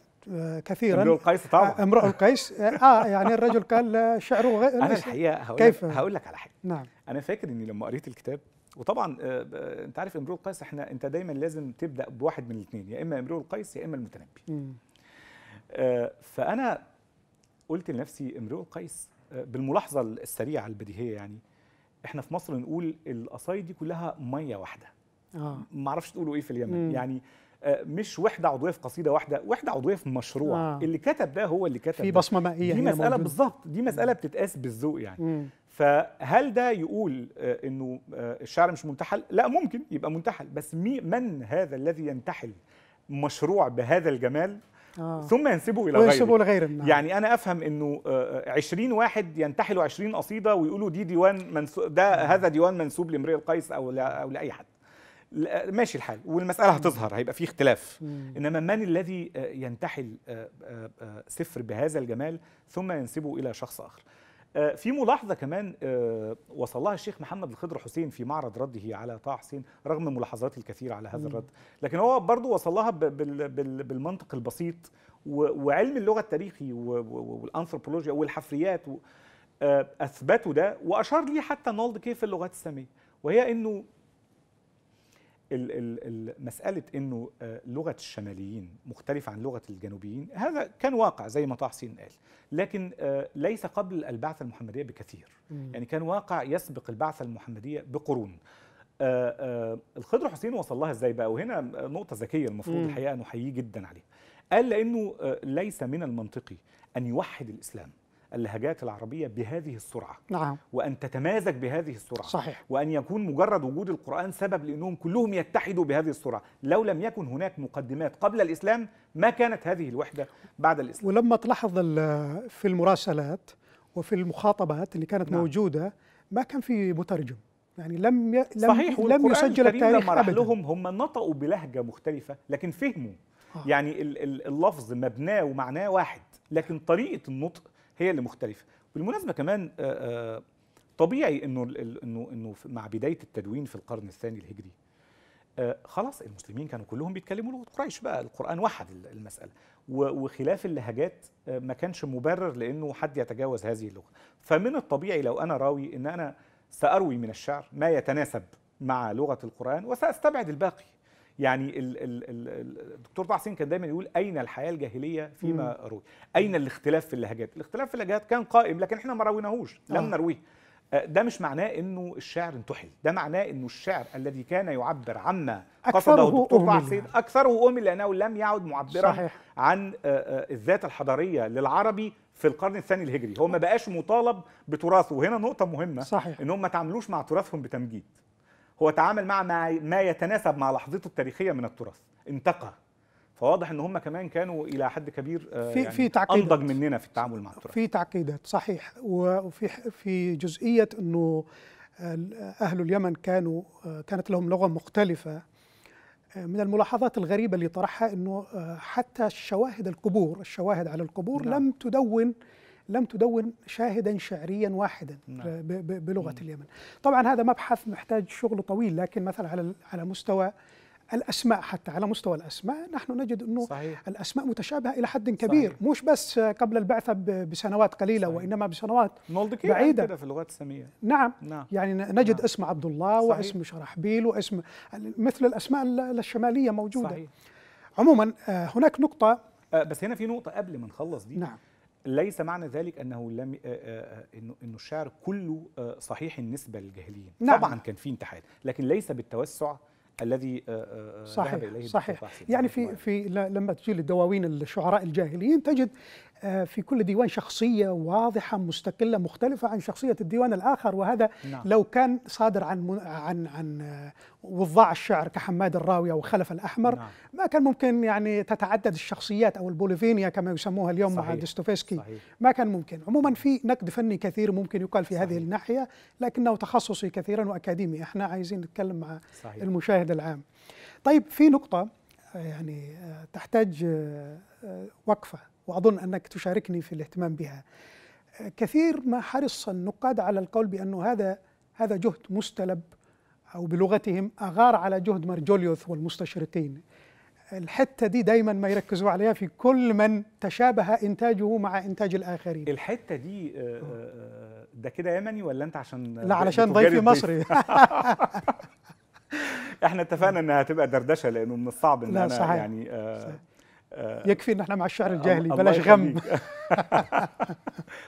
Speaker 1: كثيرا امرؤ القيس طبعا آه، امرؤ القيس آه،, اه يعني الرجل قال شعره غير انا الحقيقه هقول كيف هقول لك على حاجه نعم
Speaker 2: انا فاكر اني لما قريت الكتاب وطبعا آه، انت عارف امرؤ القيس احنا انت دايما لازم تبدا بواحد من الاثنين يا اما امرؤ القيس يا اما المتنبي فانا قلت لنفسي امرؤ القيس بالملاحظه السريعه البديهيه يعني احنا في مصر نقول القصايد دي كلها ميه واحده آه. معرفش تقولوا ايه في اليمن مم. يعني آه، مش وحده عضويه في قصيده واحده وحده عضويه في مشروع آه. اللي كتب ده هو اللي كتب في بصمه مائيه دي مساله بالظبط دي مساله بتتقاس بالذوق يعني مم. فهل ده يقول آه، انه آه، الشعر مش منتحل لا ممكن يبقى منتحل بس مي من هذا الذي ينتحل مشروع بهذا الجمال آه. ثم ينسبه الى غيره ينسبه لغيره نعم. يعني انا افهم انه 20 واحد ينتحلوا 20 قصيده ويقولوا دي ديوان منسو... ده هذا ديوان منسوب لامرئ القيس او لا او لاي حد ماشي الحال والمساله هتظهر هيبقى في اختلاف انما من الذي آه، ينتحل سفر آه، آه، بهذا الجمال ثم ينسبه الى شخص اخر في ملاحظه كمان وصلها الشيخ محمد الخضر حسين في معرض رده على طه حسين رغم ملاحظاته الكثيره على هذا الرد لكن هو برضه وصلها بالمنطق البسيط وعلم اللغه التاريخي والانثروبولوجيا والحفريات اثبتوا ده واشار ليه حتى نولد كيف اللغات الساميه وهي انه مسألة أنه آه، لغة الشماليين مختلفة عن لغة الجنوبيين هذا كان واقع زي ما طه حسين قال لكن آه، ليس قبل البعثة المحمدية بكثير مم. يعني كان واقع يسبق البعثة المحمدية بقرون آه، الخضر حسين وصل لها ازاي بقى وهنا نقطة ذكية المفروض مم. الحقيقة نحييه جدا عليها قال لأنه ليس من المنطقي أن يوحد الإسلام اللهجات العربية بهذه السرعة نعم. وأن تتمازج بهذه السرعة صحيح. وأن يكون مجرد وجود القرآن سبب لأنهم كلهم يتحدوا بهذه السرعة لو لم يكن هناك مقدمات قبل الإسلام ما كانت هذه الوحدة
Speaker 1: بعد الإسلام ولما تلاحظ في المراسلات وفي المخاطبات اللي كانت نعم. موجودة ما كان في مترجم يعني لم ي... لم صحيح لم يسجل التاريخ لما أبدا لهم
Speaker 2: هم نطقوا بلهجة مختلفة لكن فهموا آه. يعني اللفظ مبناه ومعناه واحد لكن طريقة النطق هي اللي مختلفه بالمناسبه كمان آه، آه، طبيعي انه انه انه مع بدايه التدوين في القرن الثاني الهجري آه، خلاص المسلمين كانوا كلهم بيتكلموا لغه قريش بقى القران وحد المساله وخلاف اللهجات ما كانش مبرر لانه حد يتجاوز هذه اللغه فمن الطبيعي لو انا راوي ان انا ساروي من الشعر ما يتناسب مع لغه القران وساستبعد الباقي يعني ال ال ال الدكتور طه حسين كان دايما يقول اين الحياه الجاهليه فيما روي اين الاختلاف في اللهجات الاختلاف في اللهجات كان قائم لكن احنا ما رويناهوش لم آه. نرويه آه، ده مش معناه انه الشعر انتحل ده معناه انه الشعر الذي كان يعبر عما قصده الدكتور طه حسين اكثره امي لانه لم يعد معبرا صحيح. عن آه، الذات الحضاريه للعربي في القرن الثاني الهجري هو ما بقاش مطالب بتراثه وهنا نقطه مهمه صحيح. ان هم ما تعاملوش مع تراثهم بتمجيد هو تعامل مع ما يتناسب مع لحظته التاريخيه من التراث انتقى فواضح ان هم كمان كانوا الى حد كبير آه، في يعني في تعقيدات انضج مننا في التعامل مع التراث
Speaker 1: في تعقيدات صحيح وفي في جزئيه انه اهل اليمن كانوا آه، كانت لهم لغه مختلفه آه، من الملاحظات الغريبه اللي طرحها انه حتى الشواهد القبور الشواهد على القبور نعم. لم تدون لم تدون شاهدا شعريا واحدا نعم. بلغه مم. اليمن طبعا هذا مبحث محتاج شغل طويل لكن مثلا على على مستوى الاسماء حتى على مستوى الاسماء نحن نجد انه صحيح. الاسماء متشابهه الى حد كبير صحيح. مش بس قبل البعثه بسنوات قليله صحيح. وانما بسنوات
Speaker 2: يعني بعيده كده في اللغات الساميه
Speaker 1: نعم. نعم يعني نجد نعم. اسم عبد الله صحيح. واسم شرحبيل واسم مثل الاسماء الشماليه موجوده صحيح. عموما آه، هناك نقطه
Speaker 2: آه، بس هنا في نقطه قبل ما نخلص دي نعم ليس معنى ذلك انه لم انه انه الشعر كله صحيح النسبه للجاهليين نعم. طبعا كان في انتحال لكن ليس بالتوسع الذي صحيح ذهب اليه صحيح
Speaker 1: يعني في في لما تجي للدواوين الشعراء الجاهليين تجد آه، في كل ديوان شخصية واضحة مستقلة مختلفة عن شخصية الديوان الآخر وهذا نعم. لو كان صادر عن عن عن آه، وضاع الشعر كحماد الراوي أو خلف الأحمر نعم. ما كان ممكن يعني تتعدد الشخصيات أو البوليفينيا كما يسموها اليوم صحيح. مع ديستوفيسكي ما كان ممكن عموما في نقد فني كثير ممكن يقال في صحيح. هذه الناحية لكنه تخصصي كثيرا وأكاديمي احنا عايزين نتكلم مع صحيح. المشاهد العام طيب في نقطة آه، يعني تحتاج وقفة وأظن أنك تشاركني في الاهتمام بها كثير ما حرص النقاد على القول بأنه هذا هذا جهد مستلب أو بلغتهم أغار على جهد مرجوليوث والمستشرقين الحته دي دايما ما يركزوا عليها في كل من تشابه انتاجه مع انتاج الاخرين
Speaker 2: الحته دي آه، آه،
Speaker 1: آه،
Speaker 2: ده كده يمني ولا انت عشان لا علشان ضيفي مصري احنا اتفقنا انها هتبقى دردشه لانه من الصعب ان انا صحيح. يعني صحيح. يكفي ان
Speaker 1: احنا مع الشعر الجاهلي بلاش غم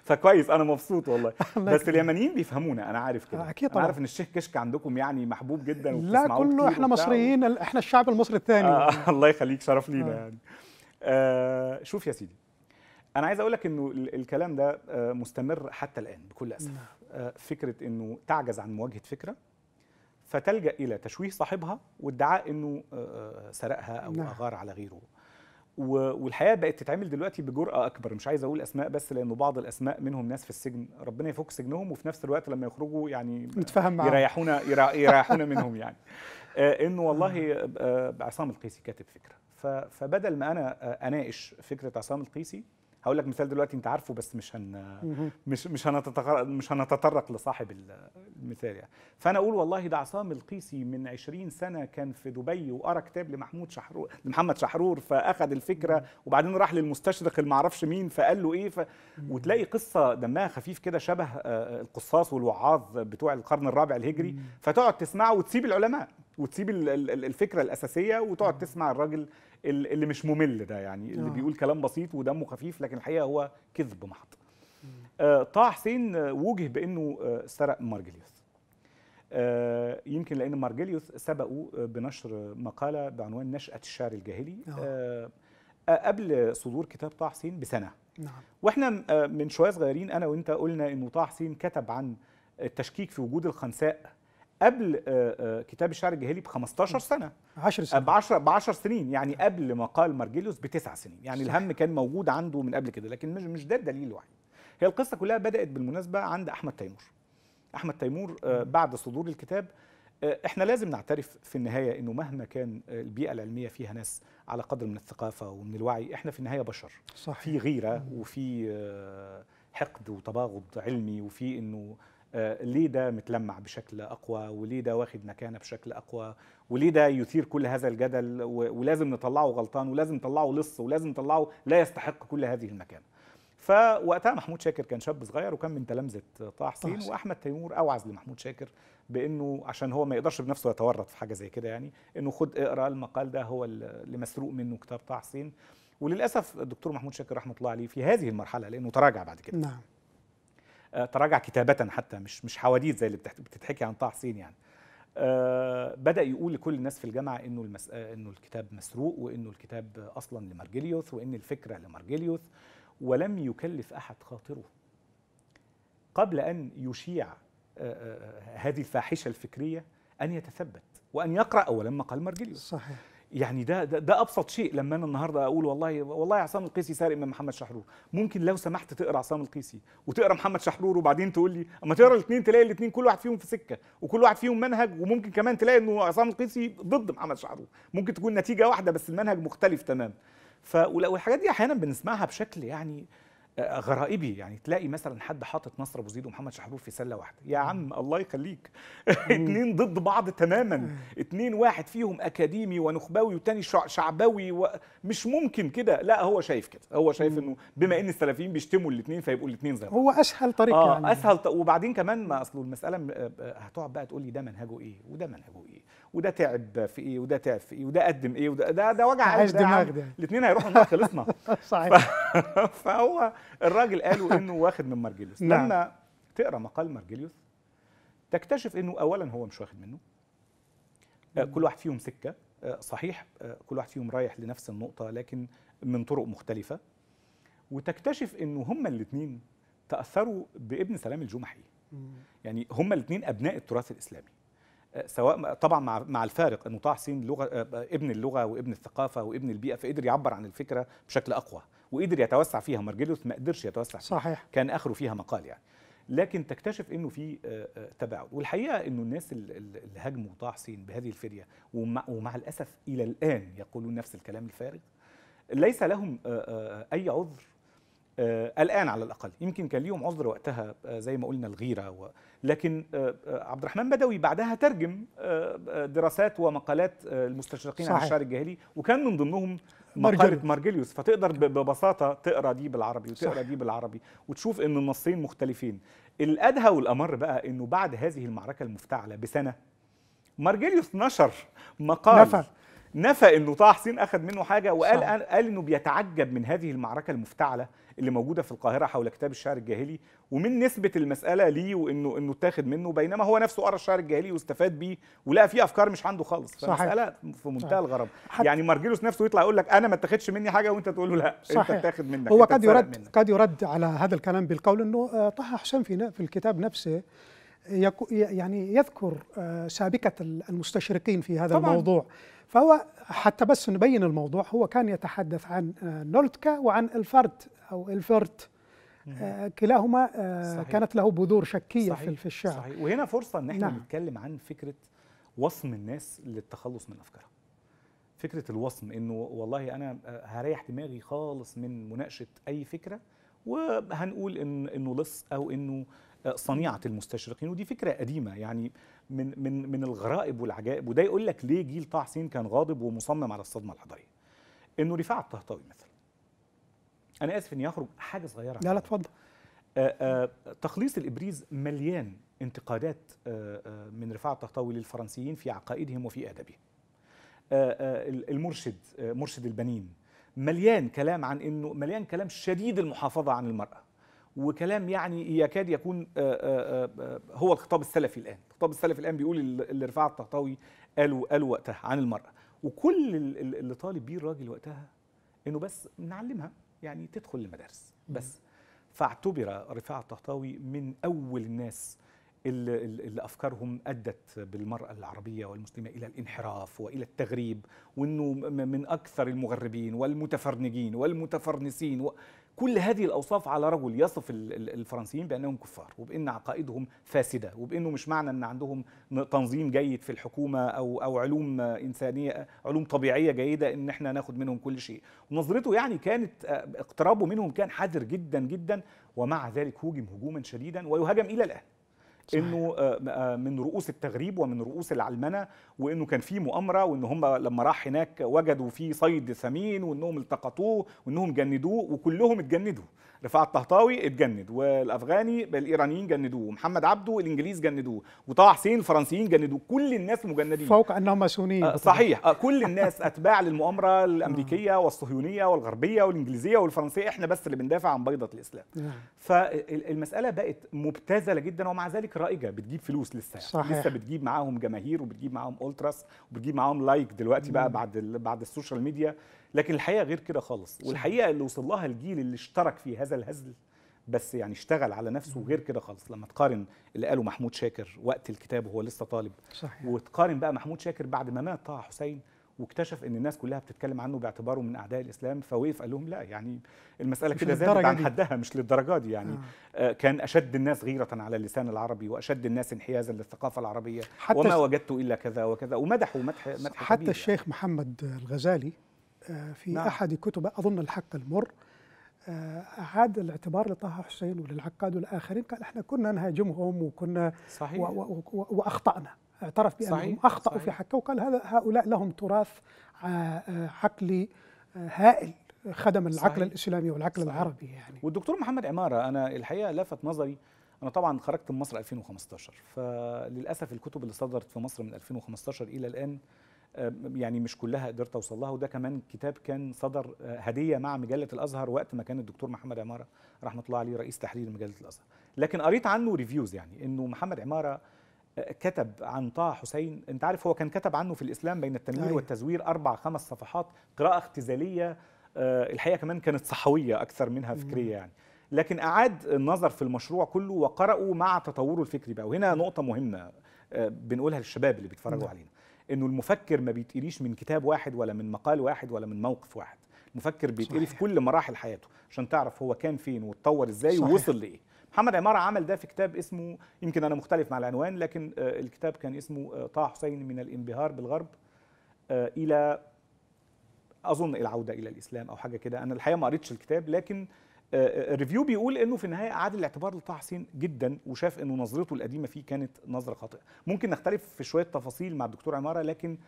Speaker 2: فكويس انا مبسوط والله بس اليمنيين بيفهمونا انا عارف كده آه، اكيد طبعا عارف ان الشيخ كشك عندكم يعني محبوب جدا لا كله احنا مصريين
Speaker 1: احنا الشعب المصري الثاني آه يعني.
Speaker 2: الله يخليك شرف لينا آه. يعني آه شوف يا سيدي انا عايز اقول لك انه الكلام ده آه، مستمر حتى الان بكل اسف نعم. آه فكره انه تعجز عن مواجهه فكره فتلجا الى تشويه صاحبها وادعاء انه آه، سرقها او نعم. اغار على غيره والحقيقه بقت تتعمل دلوقتي بجرأه اكبر مش عايز اقول اسماء بس لانه بعض الاسماء منهم ناس في السجن ربنا يفك سجنهم وفي نفس الوقت لما يخرجوا يعني نتفاهم معاهم يريحونا يريحونا منهم يعني آه، انه والله آه. آه، عصام القيسي كاتب فكره فبدل ما انا اناقش فكره عصام القيسي هقول لك مثال دلوقتي انت عارفه بس مش هن مش مش هنتطرق مش هنتطرق لصاحب المثال يعني فانا اقول والله ده عصام القيسي من 20 سنه كان في دبي وقرا كتاب لمحمود شحرور لمحمد شحرور فاخذ الفكره وبعدين راح للمستشرق اللي معرفش مين فقال له ايه ف... وتلاقي قصه دمها خفيف كده شبه آه، القصاص والوعاظ بتوع القرن الرابع الهجري فتقعد تسمعه وتسيب العلماء وتسيب الفكره الاساسيه وتقعد تسمع الراجل اللي مش ممل ده يعني اللي آه. بيقول كلام بسيط ودمه خفيف لكن الحقيقه هو كذب محض آه، طه حسين آه، وجه بانه سرق مارجليوس يمكن لان مارجليوس سبقه بنشر مقاله بعنوان نشاه الشعر الجاهلي قبل صدور كتاب طه حسين بسنه نعم. واحنا من شويه صغيرين انا وانت قلنا انه طه حسين كتب عن التشكيك في وجود الخنساء قبل آه، آه، كتاب الشعر الجاهلي ب 15 سنه 10 سنين ب 10 ب 10 سنين يعني قبل ما قال مارجيليوس بتسع سنين يعني صح. الهم كان موجود عنده من قبل كده لكن مش مش ده الدليل الوحيد هي القصه كلها بدات بالمناسبه عند احمد تيمور احمد تيمور آه، بعد صدور الكتاب احنا لازم نعترف في النهايه انه مهما كان البيئه العلميه فيها ناس على قدر من الثقافه ومن الوعي احنا في النهايه بشر صحيح. في غيره وفي حقد وتباغض علمي وفي انه ليه ده متلمع بشكل اقوى وليه ده واخد مكانه بشكل اقوى وليه ده يثير كل هذا الجدل ولازم نطلعه غلطان ولازم نطلعه لص ولازم نطلعه لا يستحق كل هذه المكانه فوقتها محمود شاكر كان شاب صغير وكان من تلامذه طه حسين واحمد تيمور اوعز لمحمود شاكر بانه عشان هو ما يقدرش بنفسه يتورط في حاجه زي كده يعني انه خد اقرا المقال ده هو اللي مسروق منه كتاب طه حسين وللاسف الدكتور محمود شاكر رحمه الله عليه في هذه المرحله لانه تراجع بعد كده نعم آه، تراجع كتابة حتى مش مش حواديت زي اللي بتتحكي عن طه حسين يعني آه، بدا يقول لكل الناس في الجامعه انه المس... آه، انه الكتاب مسروق وانه الكتاب اصلا لمارجليوس وان الفكره لمرجليوث ولم يكلف احد خاطره قبل ان يشيع هذه الفاحشه الفكريه ان يتثبت وان يقرا اولا ما قال صحيح يعني ده, ده ده ابسط شيء لما انا النهارده اقول والله والله عصام القيسي سارق من محمد شحرور ممكن لو سمحت تقرا عصام القيسي وتقرا محمد شحرور وبعدين تقول لي اما تقرا الاثنين تلاقي الاثنين كل واحد فيهم في سكه وكل واحد فيهم منهج وممكن كمان تلاقي انه عصام القيسي ضد محمد شحرور ممكن تكون نتيجه واحده بس المنهج مختلف تماما فالحاجات دي احيانا بنسمعها بشكل يعني غرائبي يعني تلاقي مثلا حد حاطط نصر ابو زيد ومحمد شحرور في سله واحده يا عم الله يخليك اتنين ضد بعض تماما اتنين واحد فيهم اكاديمي ونخبوي والتاني شعبوي و... مش ممكن كده لا هو شايف كده هو شايف انه بما ان السلفيين بيشتموا الاثنين فيبقوا الاثنين زي بعض هو اسهل طريقه آه يعني اسهل ط... وبعدين كمان ما اصله المساله آه، هتقعد بقى تقول لي ده منهجه ايه وده منهجه ايه وده تعب في ايه وده تعب في ايه وده قدم ايه وده ده ده وجع عايش دماغ ده الاثنين هيروحوا النار خلصنا صحيح فهو الراجل قالوا انه واخد من مارجيليوس نعم. لما تقرا مقال مارجيليوس تكتشف انه اولا هو مش واخد منه آه، كل واحد فيهم سكه آه، صحيح آه، كل واحد فيهم رايح لنفس النقطه لكن من طرق مختلفه وتكتشف انه هما الاثنين تاثروا بابن سلام الجمحي يعني هما الاثنين ابناء التراث الاسلامي سواء طبعا مع الفارق انه طه حسين لغه آه، ابن اللغه وابن الثقافه وابن البيئه فقدر يعبر عن الفكره بشكل اقوى وقدر يتوسع فيها مارجليوس ما قدرش يتوسع فيها صحيح كان اخره فيها مقال يعني لكن تكتشف انه في آه، آه، تباعد والحقيقه انه الناس اللي هاجموا طه حسين بهذه الفريه ومع, ومع الاسف الى الان يقولون نفس الكلام الفارغ ليس لهم اي عذر آه، الان على الاقل يمكن كان ليهم عذر وقتها آه، زي ما قلنا الغيره و... لكن آه، عبد الرحمن بدوي بعدها ترجم دراسات ومقالات المستشرقين صحيح. عن الشعر الجاهلي وكان من ضمنهم مقاله مارجليوس فتقدر ببساطه تقرا دي بالعربي وتقرا صح. دي بالعربي وتشوف ان النصين مختلفين الادهى والامر بقى انه بعد هذه المعركه المفتعله بسنه مارجليوس نشر مقال نفر. نفى انه طه حسين اخذ منه حاجه وقال صح. قال انه بيتعجب من هذه المعركه المفتعله اللي موجوده في القاهره حول كتاب الشعر الجاهلي ومن نسبه المساله ليه وانه انه اتاخد منه بينما هو نفسه قرا الشعر الجاهلي واستفاد بيه ولقى فيه افكار مش عنده خالص فمساله في منتهى الغرابه يعني مارجيلوس نفسه يطلع يقول لك انا ما اتاخدش مني حاجه وانت تقول له لا
Speaker 1: صحيح. انت اتاخد منك هو قد يرد منك. قد يرد على هذا الكلام بالقول انه آه، طه حسين في في الكتاب نفسه يعني يذكر آه، سابقه المستشرقين في هذا طبعًا. الموضوع فهو حتى بس نبين الموضوع هو كان يتحدث عن آه، نولتكا وعن الفرد أو الفرت آه، كلاهما آه، كانت له بذور شكية صحيح. في الشعر صحيح.
Speaker 2: وهنا فرصة أن احنا نعم. نتكلم عن فكرة وصم الناس للتخلص من أفكارها فكرة الوصم إنه والله أنا هريح دماغي خالص من مناقشة أي فكرة وهنقول إن إنه لص أو إنه صنيعة المستشرقين ودي فكرة قديمة يعني من من من الغرائب والعجائب وده يقول لك ليه جيل طه حسين كان غاضب ومصمم على الصدمه الحضاريه انه رفاعه الطهطاوي مثلا انا اسف اني اخرج حاجه صغيره لا لا اتفضل آه، آه، تخليص الابريز مليان انتقادات آه، من رفاعه الطهطاوي للفرنسيين في عقائدهم وفي ادبهم المرشد مرشد البنين مليان كلام عن انه مليان كلام شديد المحافظه عن المراه وكلام يعني يكاد يكون هو الخطاب السلفي الان الخطاب السلفي الان بيقول اللي رفاعه الطهطاوي قالوا قالوا وقتها عن المراه وكل اللي طالب بيه الراجل وقتها انه بس نعلمها يعني تدخل المدارس بس فاعتبر رفاعه الطهطاوي من اول الناس اللي, اللي افكارهم ادت بالمراه العربيه والمسلمه الى الانحراف والى التغريب وانه من اكثر المغربين والمتفرنجين والمتفرنسين و... كل هذه الأوصاف على رجل يصف الفرنسيين بأنهم كفار وبأن عقائدهم فاسدة وبأنه مش معنى أن عندهم تنظيم جيد في الحكومة أو أو علوم إنسانية علوم طبيعية جيدة أن احنا ناخد منهم كل شيء ونظرته يعني كانت آه، اقترابه منهم كان حذر جدا جدا ومع ذلك هوجم هجوما شديدا ويهاجم إلى الآن صحيح. انه آه، آه، من رؤوس التغريب ومن رؤوس العلمنه وانه كان في مؤامره وان هم لما راح هناك وجدوا في صيد ثمين وانهم التقطوه وانهم جندوه وكلهم اتجندوا رفاعة الطهطاوي اتجند والافغاني الايرانيين جندوه محمد عبده الانجليز جندوه وطه حسين الفرنسيين جندوه كل الناس مجندين فوق انهم ماسونيين آه، صحيح آه، كل الناس اتباع للمؤامره الامريكيه نعم. والصهيونيه والغربيه والانجليزيه والفرنسيه احنا بس اللي بندافع عن بيضه الاسلام نعم. فالمساله بقت مبتذله جدا ومع ذلك رائجه بتجيب فلوس لسه صحيح. لسه بتجيب معاهم جماهير وبتجيب معاهم اولتراس وبتجيب معاهم لايك دلوقتي بقى نعم. بعد بعد السوشيال ميديا لكن الحقيقه غير كده خالص والحقيقه اللي وصل لها الجيل اللي اشترك في هذا الهزل بس يعني اشتغل على نفسه غير كده خالص لما تقارن اللي قاله محمود شاكر وقت الكتاب وهو لسه طالب صحيح. وتقارن بقى محمود شاكر بعد ما مات طه حسين واكتشف ان الناس كلها بتتكلم عنه باعتباره من اعداء الاسلام فوقف قال لهم لا يعني المساله كده زادت عن حدها مش للدرجه دي يعني آه. آه كان اشد الناس غيره على اللسان العربي واشد الناس انحيازا للثقافه العربيه حتى وما وجدت الا كذا وكذا ومدحوا
Speaker 1: مدح مدح حتى يعني. الشيخ محمد الغزالي آه، في نعم. أحد كتب أظن الحق المر آه، أعاد الاعتبار لطه حسين وللعقاد والآخرين قال إحنا كنا نهاجمهم وكنا صحيح. و و و وأخطأنا اعترف بأنهم أخطأوا صحيح. في حقه وقال هذا هؤلاء لهم تراث آه، عقلي هائل خدم العقل صحيح. الإسلامي والعقل صحيح. العربي
Speaker 2: يعني والدكتور محمد عمارة أنا الحقيقة لفت نظري أنا طبعا خرجت من مصر 2015 فللأسف الكتب اللي صدرت في مصر من 2015 إلى الآن آه، يعني مش كلها قدرت اوصل لها وده كمان كتاب كان صدر آه، هديه مع مجله الازهر وقت ما كان الدكتور محمد عماره رحمه الله عليه رئيس تحرير مجله الازهر لكن قريت عنه ريفيوز يعني انه محمد عماره آه، كتب عن طه حسين انت عارف هو كان كتب عنه في الاسلام بين التنوير أيه. والتزوير اربع خمس صفحات قراءه اختزاليه الحقيقه كمان كانت صحويه اكثر منها فكريه يعني لكن اعاد النظر في المشروع كله وقرأه مع تطوره الفكري بقى وهنا نقطه مهمه بنقولها للشباب اللي بيتفرجوا نعم. علينا انه المفكر ما بيتقريش من كتاب واحد ولا من مقال واحد ولا من موقف واحد المفكر بيتقري في كل مراحل حياته عشان تعرف هو كان فين واتطور ازاي صحيح. ووصل لايه محمد عمارة عمل ده في كتاب اسمه يمكن أنا مختلف مع العنوان لكن آه، الكتاب كان اسمه آه، طه حسين من الانبهار بالغرب آه، إلى أظن العودة إلى الإسلام أو حاجة كده أنا الحقيقة ما قريتش الكتاب لكن آه، آه، الريفيو بيقول انه في النهايه اعاد الاعتبار لطه حسين جدا وشاف انه نظرته القديمه فيه كانت نظره خاطئه ممكن نختلف في شويه تفاصيل مع الدكتور عماره لكن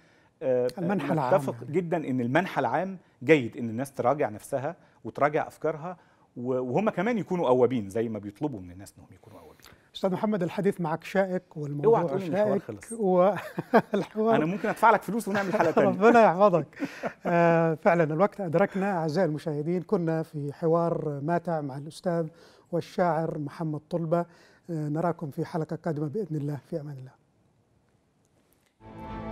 Speaker 2: آه، المنحى العام متفق جدا ان المنحى العام جيد ان الناس تراجع نفسها وتراجع افكارها وهم كمان يكونوا اوابين زي ما بيطلبوا من الناس انهم يكونوا
Speaker 1: اوابين استاذ محمد الحديث معك شائك والموضوع اوعى تقولي الحوار خلص والحوار انا ممكن ادفع لك فلوس ونعمل حلقه ثانيه ربنا يحفظك آه فعلا الوقت ادركنا اعزائي المشاهدين كنا في حوار ماتع مع الاستاذ والشاعر محمد طلبه آه نراكم في حلقه قادمه باذن الله في امان الله